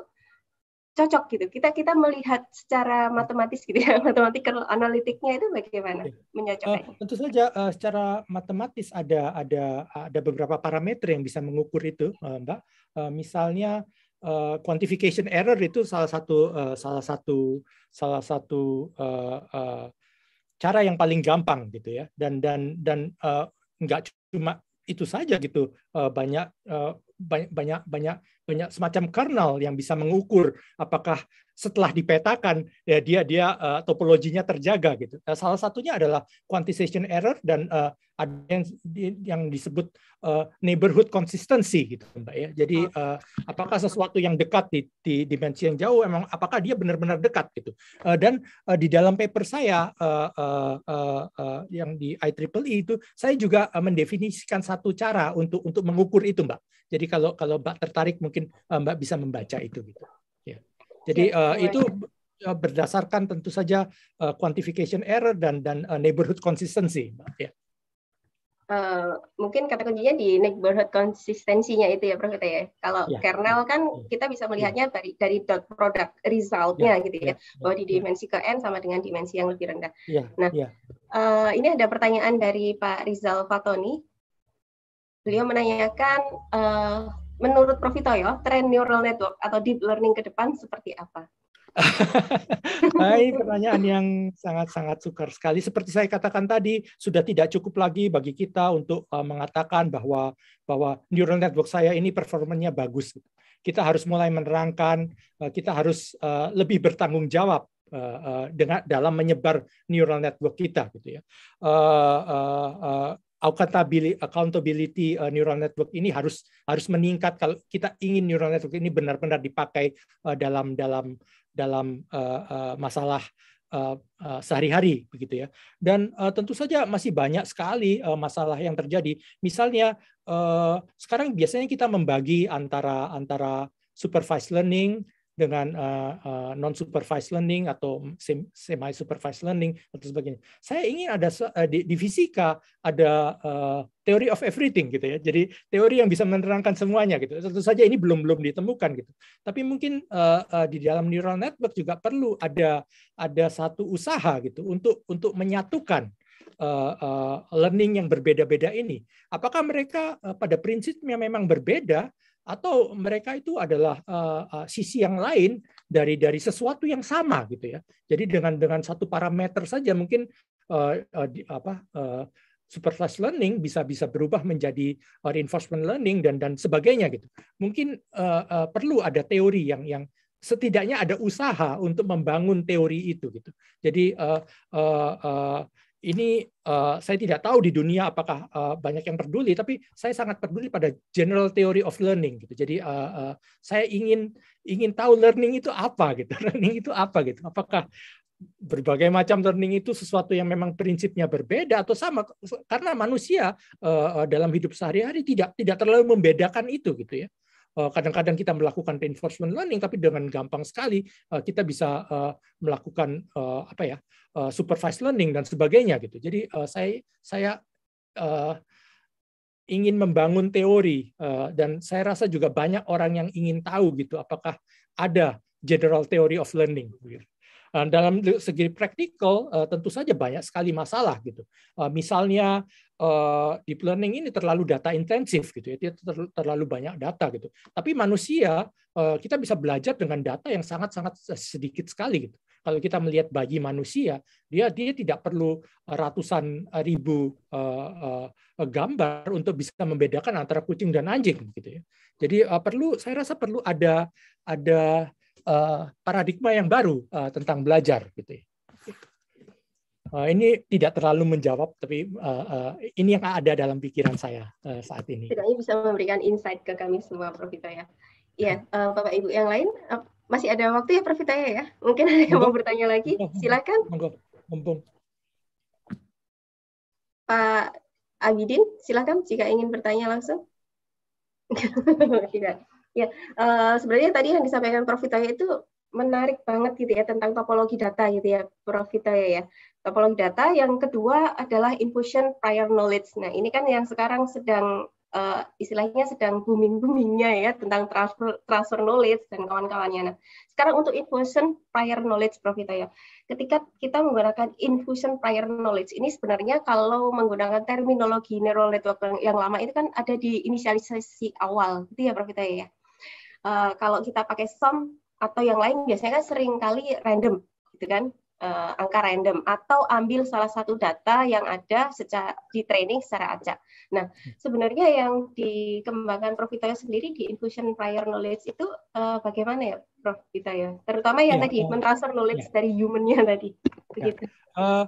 cocok gitu? Kita kita melihat secara matematis gitu ya, mathematical analitiknya itu bagaimana menyocokkannya? Uh, eh, tentu saja uh, secara matematis ada ada ada beberapa parameter yang bisa mengukur itu, uh, Mbak. Uh, misalnya uh, quantification error itu salah satu uh, salah satu salah satu uh, uh, cara yang paling gampang gitu ya dan dan dan uh, nggak cuma itu saja gitu uh, banyak uh, banyak banyak banyak banyak semacam kernel yang bisa mengukur apakah setelah dipetakan ya dia dia uh, topologinya terjaga gitu. Nah, salah satunya adalah quantization error dan uh, ada yang yang disebut uh, neighborhood consistency gitu Mbak ya. Jadi uh, apakah sesuatu yang dekat di, di dimensi yang jauh emang apakah dia benar-benar dekat gitu. Uh, dan uh, di dalam paper saya uh, uh, uh, uh, yang di IEEE e itu saya juga uh, mendefinisikan satu cara untuk untuk mengukur itu Mbak. Jadi kalau kalau Mbak tertarik mungkin eh, Mbak bisa membaca itu gitu. Ya. Jadi ya, uh, itu eh, berdasarkan tentu saja uh, quantification error dan dan uh, neighborhood consistency, Mbak. Ya. Uh, mungkin kata kuncinya di neighborhood consistency-nya itu ya Prof gitu ya. Kalau ya. kernel kan ya. kita bisa ya. melihatnya ya. dari dari dot product resultnya ya. gitu ya. ya. Bahwa di ya. dimensi ke n sama dengan dimensi yang lebih rendah. Ya. Nah, ya. Uh, ini ada pertanyaan dari Pak Rizal Fatoni. Beliau menanyakan uh, menurut Prof. Toyo, tren neural network atau deep learning ke depan seperti apa? Hai, pertanyaan yang sangat-sangat sukar sekali. Seperti saya katakan tadi, sudah tidak cukup lagi bagi kita untuk eh, mengatakan bahwa bahwa neural network saya ini performanya bagus. Kita harus mulai menerangkan, eh, kita harus lebih bertanggung jawab dengan dalam menyebar neural network kita gitu ya accountability, accountability uh, neural network ini harus harus meningkat kalau kita ingin neural network ini benar-benar dipakai uh, dalam dalam dalam uh, uh, masalah uh, uh, sehari-hari begitu ya. Dan uh, tentu saja masih banyak sekali uh, masalah yang terjadi. Misalnya uh, sekarang biasanya kita membagi antara antara supervised learning dengan uh, eh, uh, eh, non supervised learning atau semi supervised learning atau sebagainya. Saya ingin ada uh, di, di fisika ada uh, theory of everything gitu ya. Jadi teori yang bisa menerangkan semuanya gitu. Tentu saja ini belum belum ditemukan gitu. Tapi mungkin uh, uh, di dalam neural network juga perlu ada ada satu usaha gitu untuk untuk menyatukan uh, uh, learning yang berbeda-beda ini. Apakah mereka uh, pada prinsipnya memang berbeda atau mereka itu adalah uh, uh, sisi yang lain dari dari sesuatu yang sama gitu ya. Jadi dengan dengan satu parameter saja mungkin uh, uh, di, apa uh, supervised learning bisa bisa berubah menjadi reinforcement learning dan dan sebagainya gitu. Mungkin uh, uh, perlu ada teori yang yang setidaknya ada usaha untuk membangun teori itu gitu. Jadi uh, uh, uh, ini uh, saya tidak tahu di dunia apakah uh, banyak yang peduli, tapi saya sangat peduli pada general theory of learning. Gitu. Jadi uh, uh, saya ingin ingin tahu learning itu apa gitu, learning itu apa gitu. Apakah berbagai macam learning itu sesuatu yang memang prinsipnya berbeda atau sama? Karena manusia uh, dalam hidup sehari-hari tidak tidak terlalu membedakan itu gitu ya. Eh, kadang-kadang kita melakukan reinforcement learning tapi dengan gampang sekali eh, kita bisa eh, melakukan apa ya supervised learning dan sebagainya gitu. Jadi saya saya ingin membangun teori dan saya rasa juga banyak orang yang ingin tahu gitu apakah ada general theory of learning. Gitu. Eh, dalam segi praktikal eh, tentu saja banyak sekali masalah gitu. Eh, misalnya deep learning ini terlalu data intensif gitu ya, terlalu banyak data gitu. Tapi manusia kita bisa belajar dengan data yang sangat-sangat sedikit sekali gitu. Kalau kita melihat bagi manusia, dia dia tidak perlu ratusan ribu gambar untuk bisa membedakan antara kucing dan anjing gitu ya. Jadi perlu saya rasa perlu ada ada Eh, paradigma yang baru eh, tentang belajar gitu. Ya. Eh, ini tidak terlalu menjawab, tapi ini yang ada dalam pikiran saya saat ini. Setidaknya bisa memberikan insight ke kami semua, Prof. Iya, ya. Iya, Bapak Ibu yang lain masih ada waktu ya Prof Hidayah ya? Mungkin ada yang mau bertanya lagi, silakan. Mumpung. Pak Abidin, silakan jika ingin bertanya langsung. Tidak. Ya, uh, sebenarnya tadi yang disampaikan Prof Hidayah itu menarik banget gitu ya tentang topologi data gitu ya Prof Hidayah ya. Topologi data yang kedua adalah infusion prior knowledge. Nah, ini kan yang sekarang sedang uh, istilahnya sedang booming-boomingnya ya tentang transfer, transfer knowledge dan kawan-kawannya. Nah, sekarang untuk infusion prior knowledge, Prof. Hidayat. Ketika kita menggunakan infusion prior knowledge, ini sebenarnya kalau menggunakan terminologi neural network yang lama itu kan ada di inisialisasi awal, gitu ya Prof. Hidayat uh, kalau kita pakai sum atau yang lain biasanya kan sering kali random gitu kan uh, angka random atau ambil salah satu data yang ada secara di training secara acak. Nah, sebenarnya yang dikembangkan Prof Vitoyo sendiri di infusion prior knowledge itu uh, bagaimana ya Prof Vitoyo? Ya? Terutama yang ya, tadi uh, mentransfer knowledge ya. dari humannya tadi. Iya. Begitu. Uh,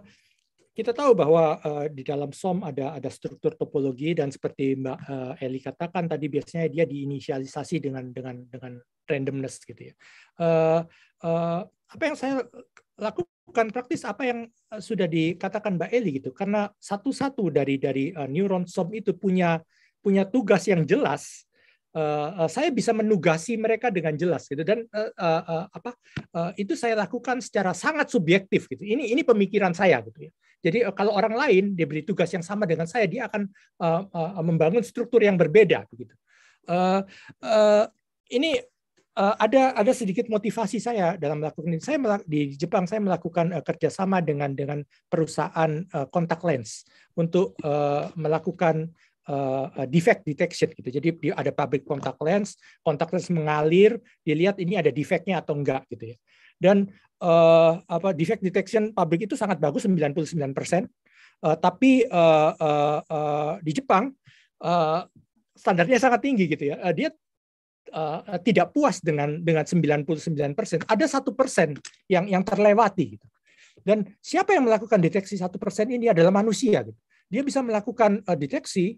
kita tahu bahwa uh, di dalam SOM ada ada struktur topologi dan seperti Mbak uh, Eli katakan tadi biasanya dia diinisialisasi dengan dengan dengan randomness gitu ya. Uh, uh, apa yang saya lakukan praktis apa yang sudah dikatakan Mbak Eli gitu karena satu-satu dari dari uh, neuron SOM itu punya punya tugas yang jelas Uh, saya bisa menugasi mereka dengan jelas gitu dan uh, uh, apa uh, itu saya lakukan secara sangat subjektif gitu ini ini pemikiran saya gitu ya jadi uh, kalau orang lain diberi tugas yang sama dengan saya dia akan uh, uh, membangun struktur yang berbeda begitu uh, uh, ini uh, ada ada sedikit motivasi saya dalam melakukan ini saya melak, di Jepang saya melakukan uh, kerjasama dengan dengan perusahaan uh, lens untuk uh, melakukan Eh, defect detection gitu. Jadi ada public contact lens, contact lens mengalir, dilihat ini ada defectnya atau enggak gitu ya. Dan uh, apa defect detection public itu sangat bagus 99%. Uh, eh, tapi uh, uh, uh, di Jepang uh, standarnya sangat tinggi gitu ya. Uh, dia uh, tidak puas dengan dengan 99%. Ada satu persen yang yang terlewati. Gitu. Dan siapa yang melakukan deteksi satu persen ini adalah manusia. Gitu. Dia bisa melakukan deteksi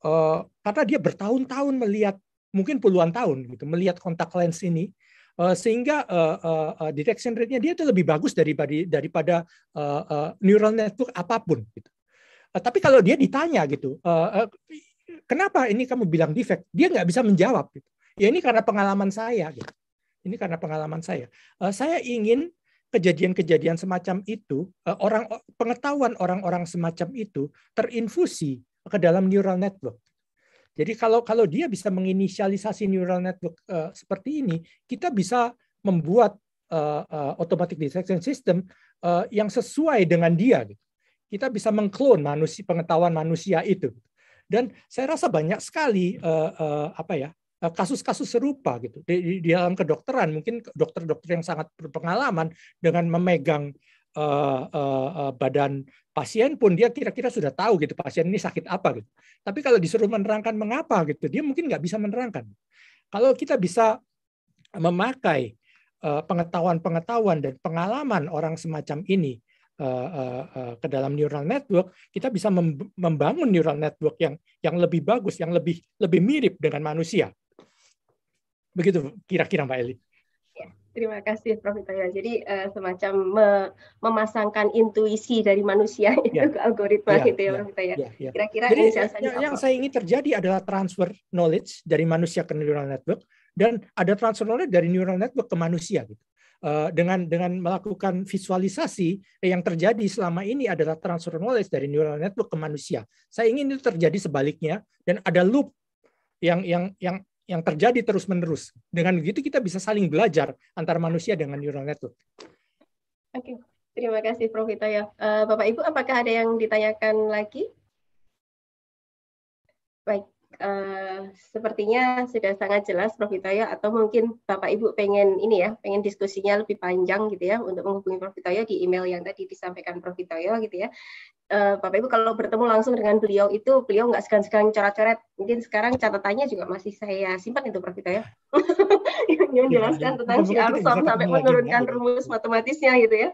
Eh, karena dia bertahun-tahun melihat mungkin puluhan tahun gitu melihat kontak lens ini eh, sehingga uh, uh, detection rate-nya dia itu lebih bagus daripada daripada uh, uh, neural network apapun gitu. Uh, tapi kalau dia ditanya gitu, uh, uh, kenapa ini kamu bilang defect? Dia nggak bisa menjawab. Gitu. Ya ini karena pengalaman saya. Gitu. Ini karena pengalaman saya. Uh, saya ingin kejadian-kejadian semacam itu, uh, orang pengetahuan orang-orang semacam itu terinfusi ke dalam neural network. Jadi kalau kalau dia bisa menginisialisasi neural network uh, seperti ini, kita bisa membuat uh, uh, automatic detection system uh, yang sesuai dengan dia. Gitu. Kita bisa mengklon manusia pengetahuan manusia itu. Dan saya rasa banyak sekali uh, uh, apa ya kasus-kasus serupa gitu di, di dalam kedokteran mungkin dokter-dokter yang sangat berpengalaman dengan memegang uh, uh, badan pasien pun dia kira-kira sudah tahu gitu pasien ini sakit apa gitu. Tapi kalau disuruh menerangkan mengapa gitu, dia mungkin nggak bisa menerangkan. Kalau kita bisa memakai pengetahuan-pengetahuan dan pengalaman orang semacam ini ke dalam neural network, kita bisa membangun neural network yang yang lebih bagus, yang lebih lebih mirip dengan manusia. Begitu kira-kira Mbak Eli. Terima kasih Prof. Itayo. Jadi uh, semacam me memasangkan intuisi dari manusia yeah. itu ya. ke algoritma yeah, gitu ya, ya Prof. kira Yeah, yeah. Kira-kira Jadi, yang, yang saya ingin terjadi adalah transfer knowledge dari manusia ke neural network dan ada transfer knowledge dari neural network ke manusia gitu. Eh, dengan dengan melakukan visualisasi eh, yang terjadi selama ini adalah transfer knowledge dari neural network ke manusia. Saya ingin itu terjadi sebaliknya dan ada loop yang yang yang yang terjadi terus-menerus. Dengan begitu kita bisa saling belajar antara manusia dengan neural network. Oke, okay. terima kasih Prof. Hitoyo. Uh, eh, Bapak Ibu, apakah ada yang ditanyakan lagi? Baik, Eh, sepertinya sudah sangat jelas Prof Hitoyo atau mungkin Bapak Ibu pengen ini ya, pengen diskusinya lebih panjang gitu ya untuk menghubungi Prof Hitoyo di email yang tadi disampaikan Prof Hitoyo gitu ya. Eh, Bapak Ibu kalau bertemu langsung dengan beliau itu beliau nggak segan-segan coret-coret. Mungkin sekarang catatannya juga masih saya simpan itu Prof Hitoyo. yang menjelaskan tentang si Arson sampai menurunkan ya, rumus matematisnya gitu ya.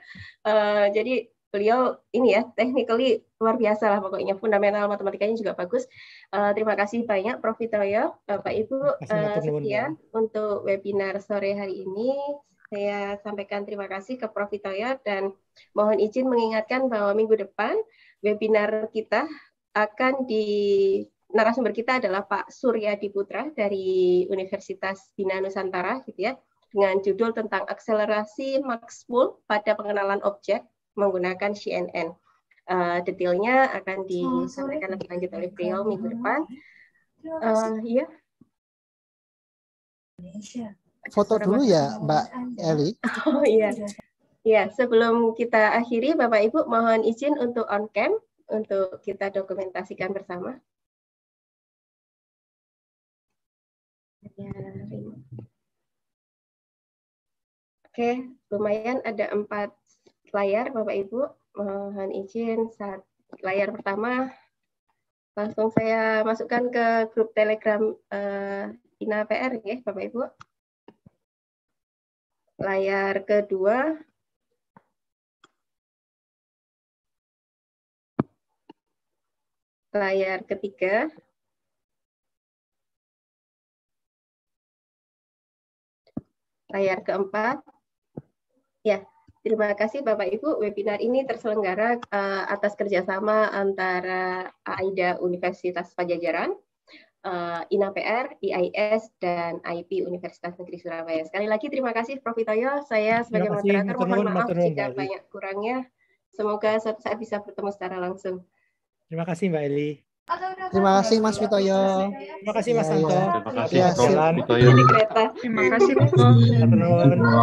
Eh, jadi beliau ini ya technically luar biasa lah pokoknya fundamental matematikanya juga bagus. Uh, terima kasih banyak Prof Vitoyo, Bapak Ibu uh, sekian ya. untuk webinar sore hari ini. Saya sampaikan terima kasih ke Prof Vitoyo dan mohon izin mengingatkan bahwa minggu depan webinar kita akan di narasumber kita adalah Pak Surya Diputra dari Universitas Bina Nusantara gitu ya dengan judul tentang akselerasi Maxwell pada pengenalan objek menggunakan CNN. Uh, eh, detailnya akan oh, disampaikan lebih lanjut oleh Priyo minggu depan. Uh, ya. Foto dulu ya, Mbak Eli. Oh iya. Ya, sebelum kita akhiri, Bapak Ibu mohon izin untuk on cam untuk kita dokumentasikan bersama. Oke, lumayan ada empat layar, Bapak Ibu. Mohon izin saat layar pertama langsung saya masukkan ke grup Telegram uh, Ina PR ya, Bapak Ibu. Layar kedua layar ketiga. Layar keempat. Ya, Terima kasih Bapak Ibu, webinar ini terselenggara uh, atas kerjasama antara AIDA Universitas Pajajaran, uh, eh, INAPR, IIS dan IP Universitas Negeri Surabaya. Sekali lagi terima kasih Prof. Itoyo, saya sebagai kasih, moderator mohon maaf maturun, jika Mbak banyak kurangnya. Semoga suatu saat bisa bertemu secara langsung. Terima kasih Mbak Eli. Terima kasih Mas Witoyo. Terima kasih Mas Santo. Iya, iya. Terima kasih Mas Witoyo. Terima kasih Prof.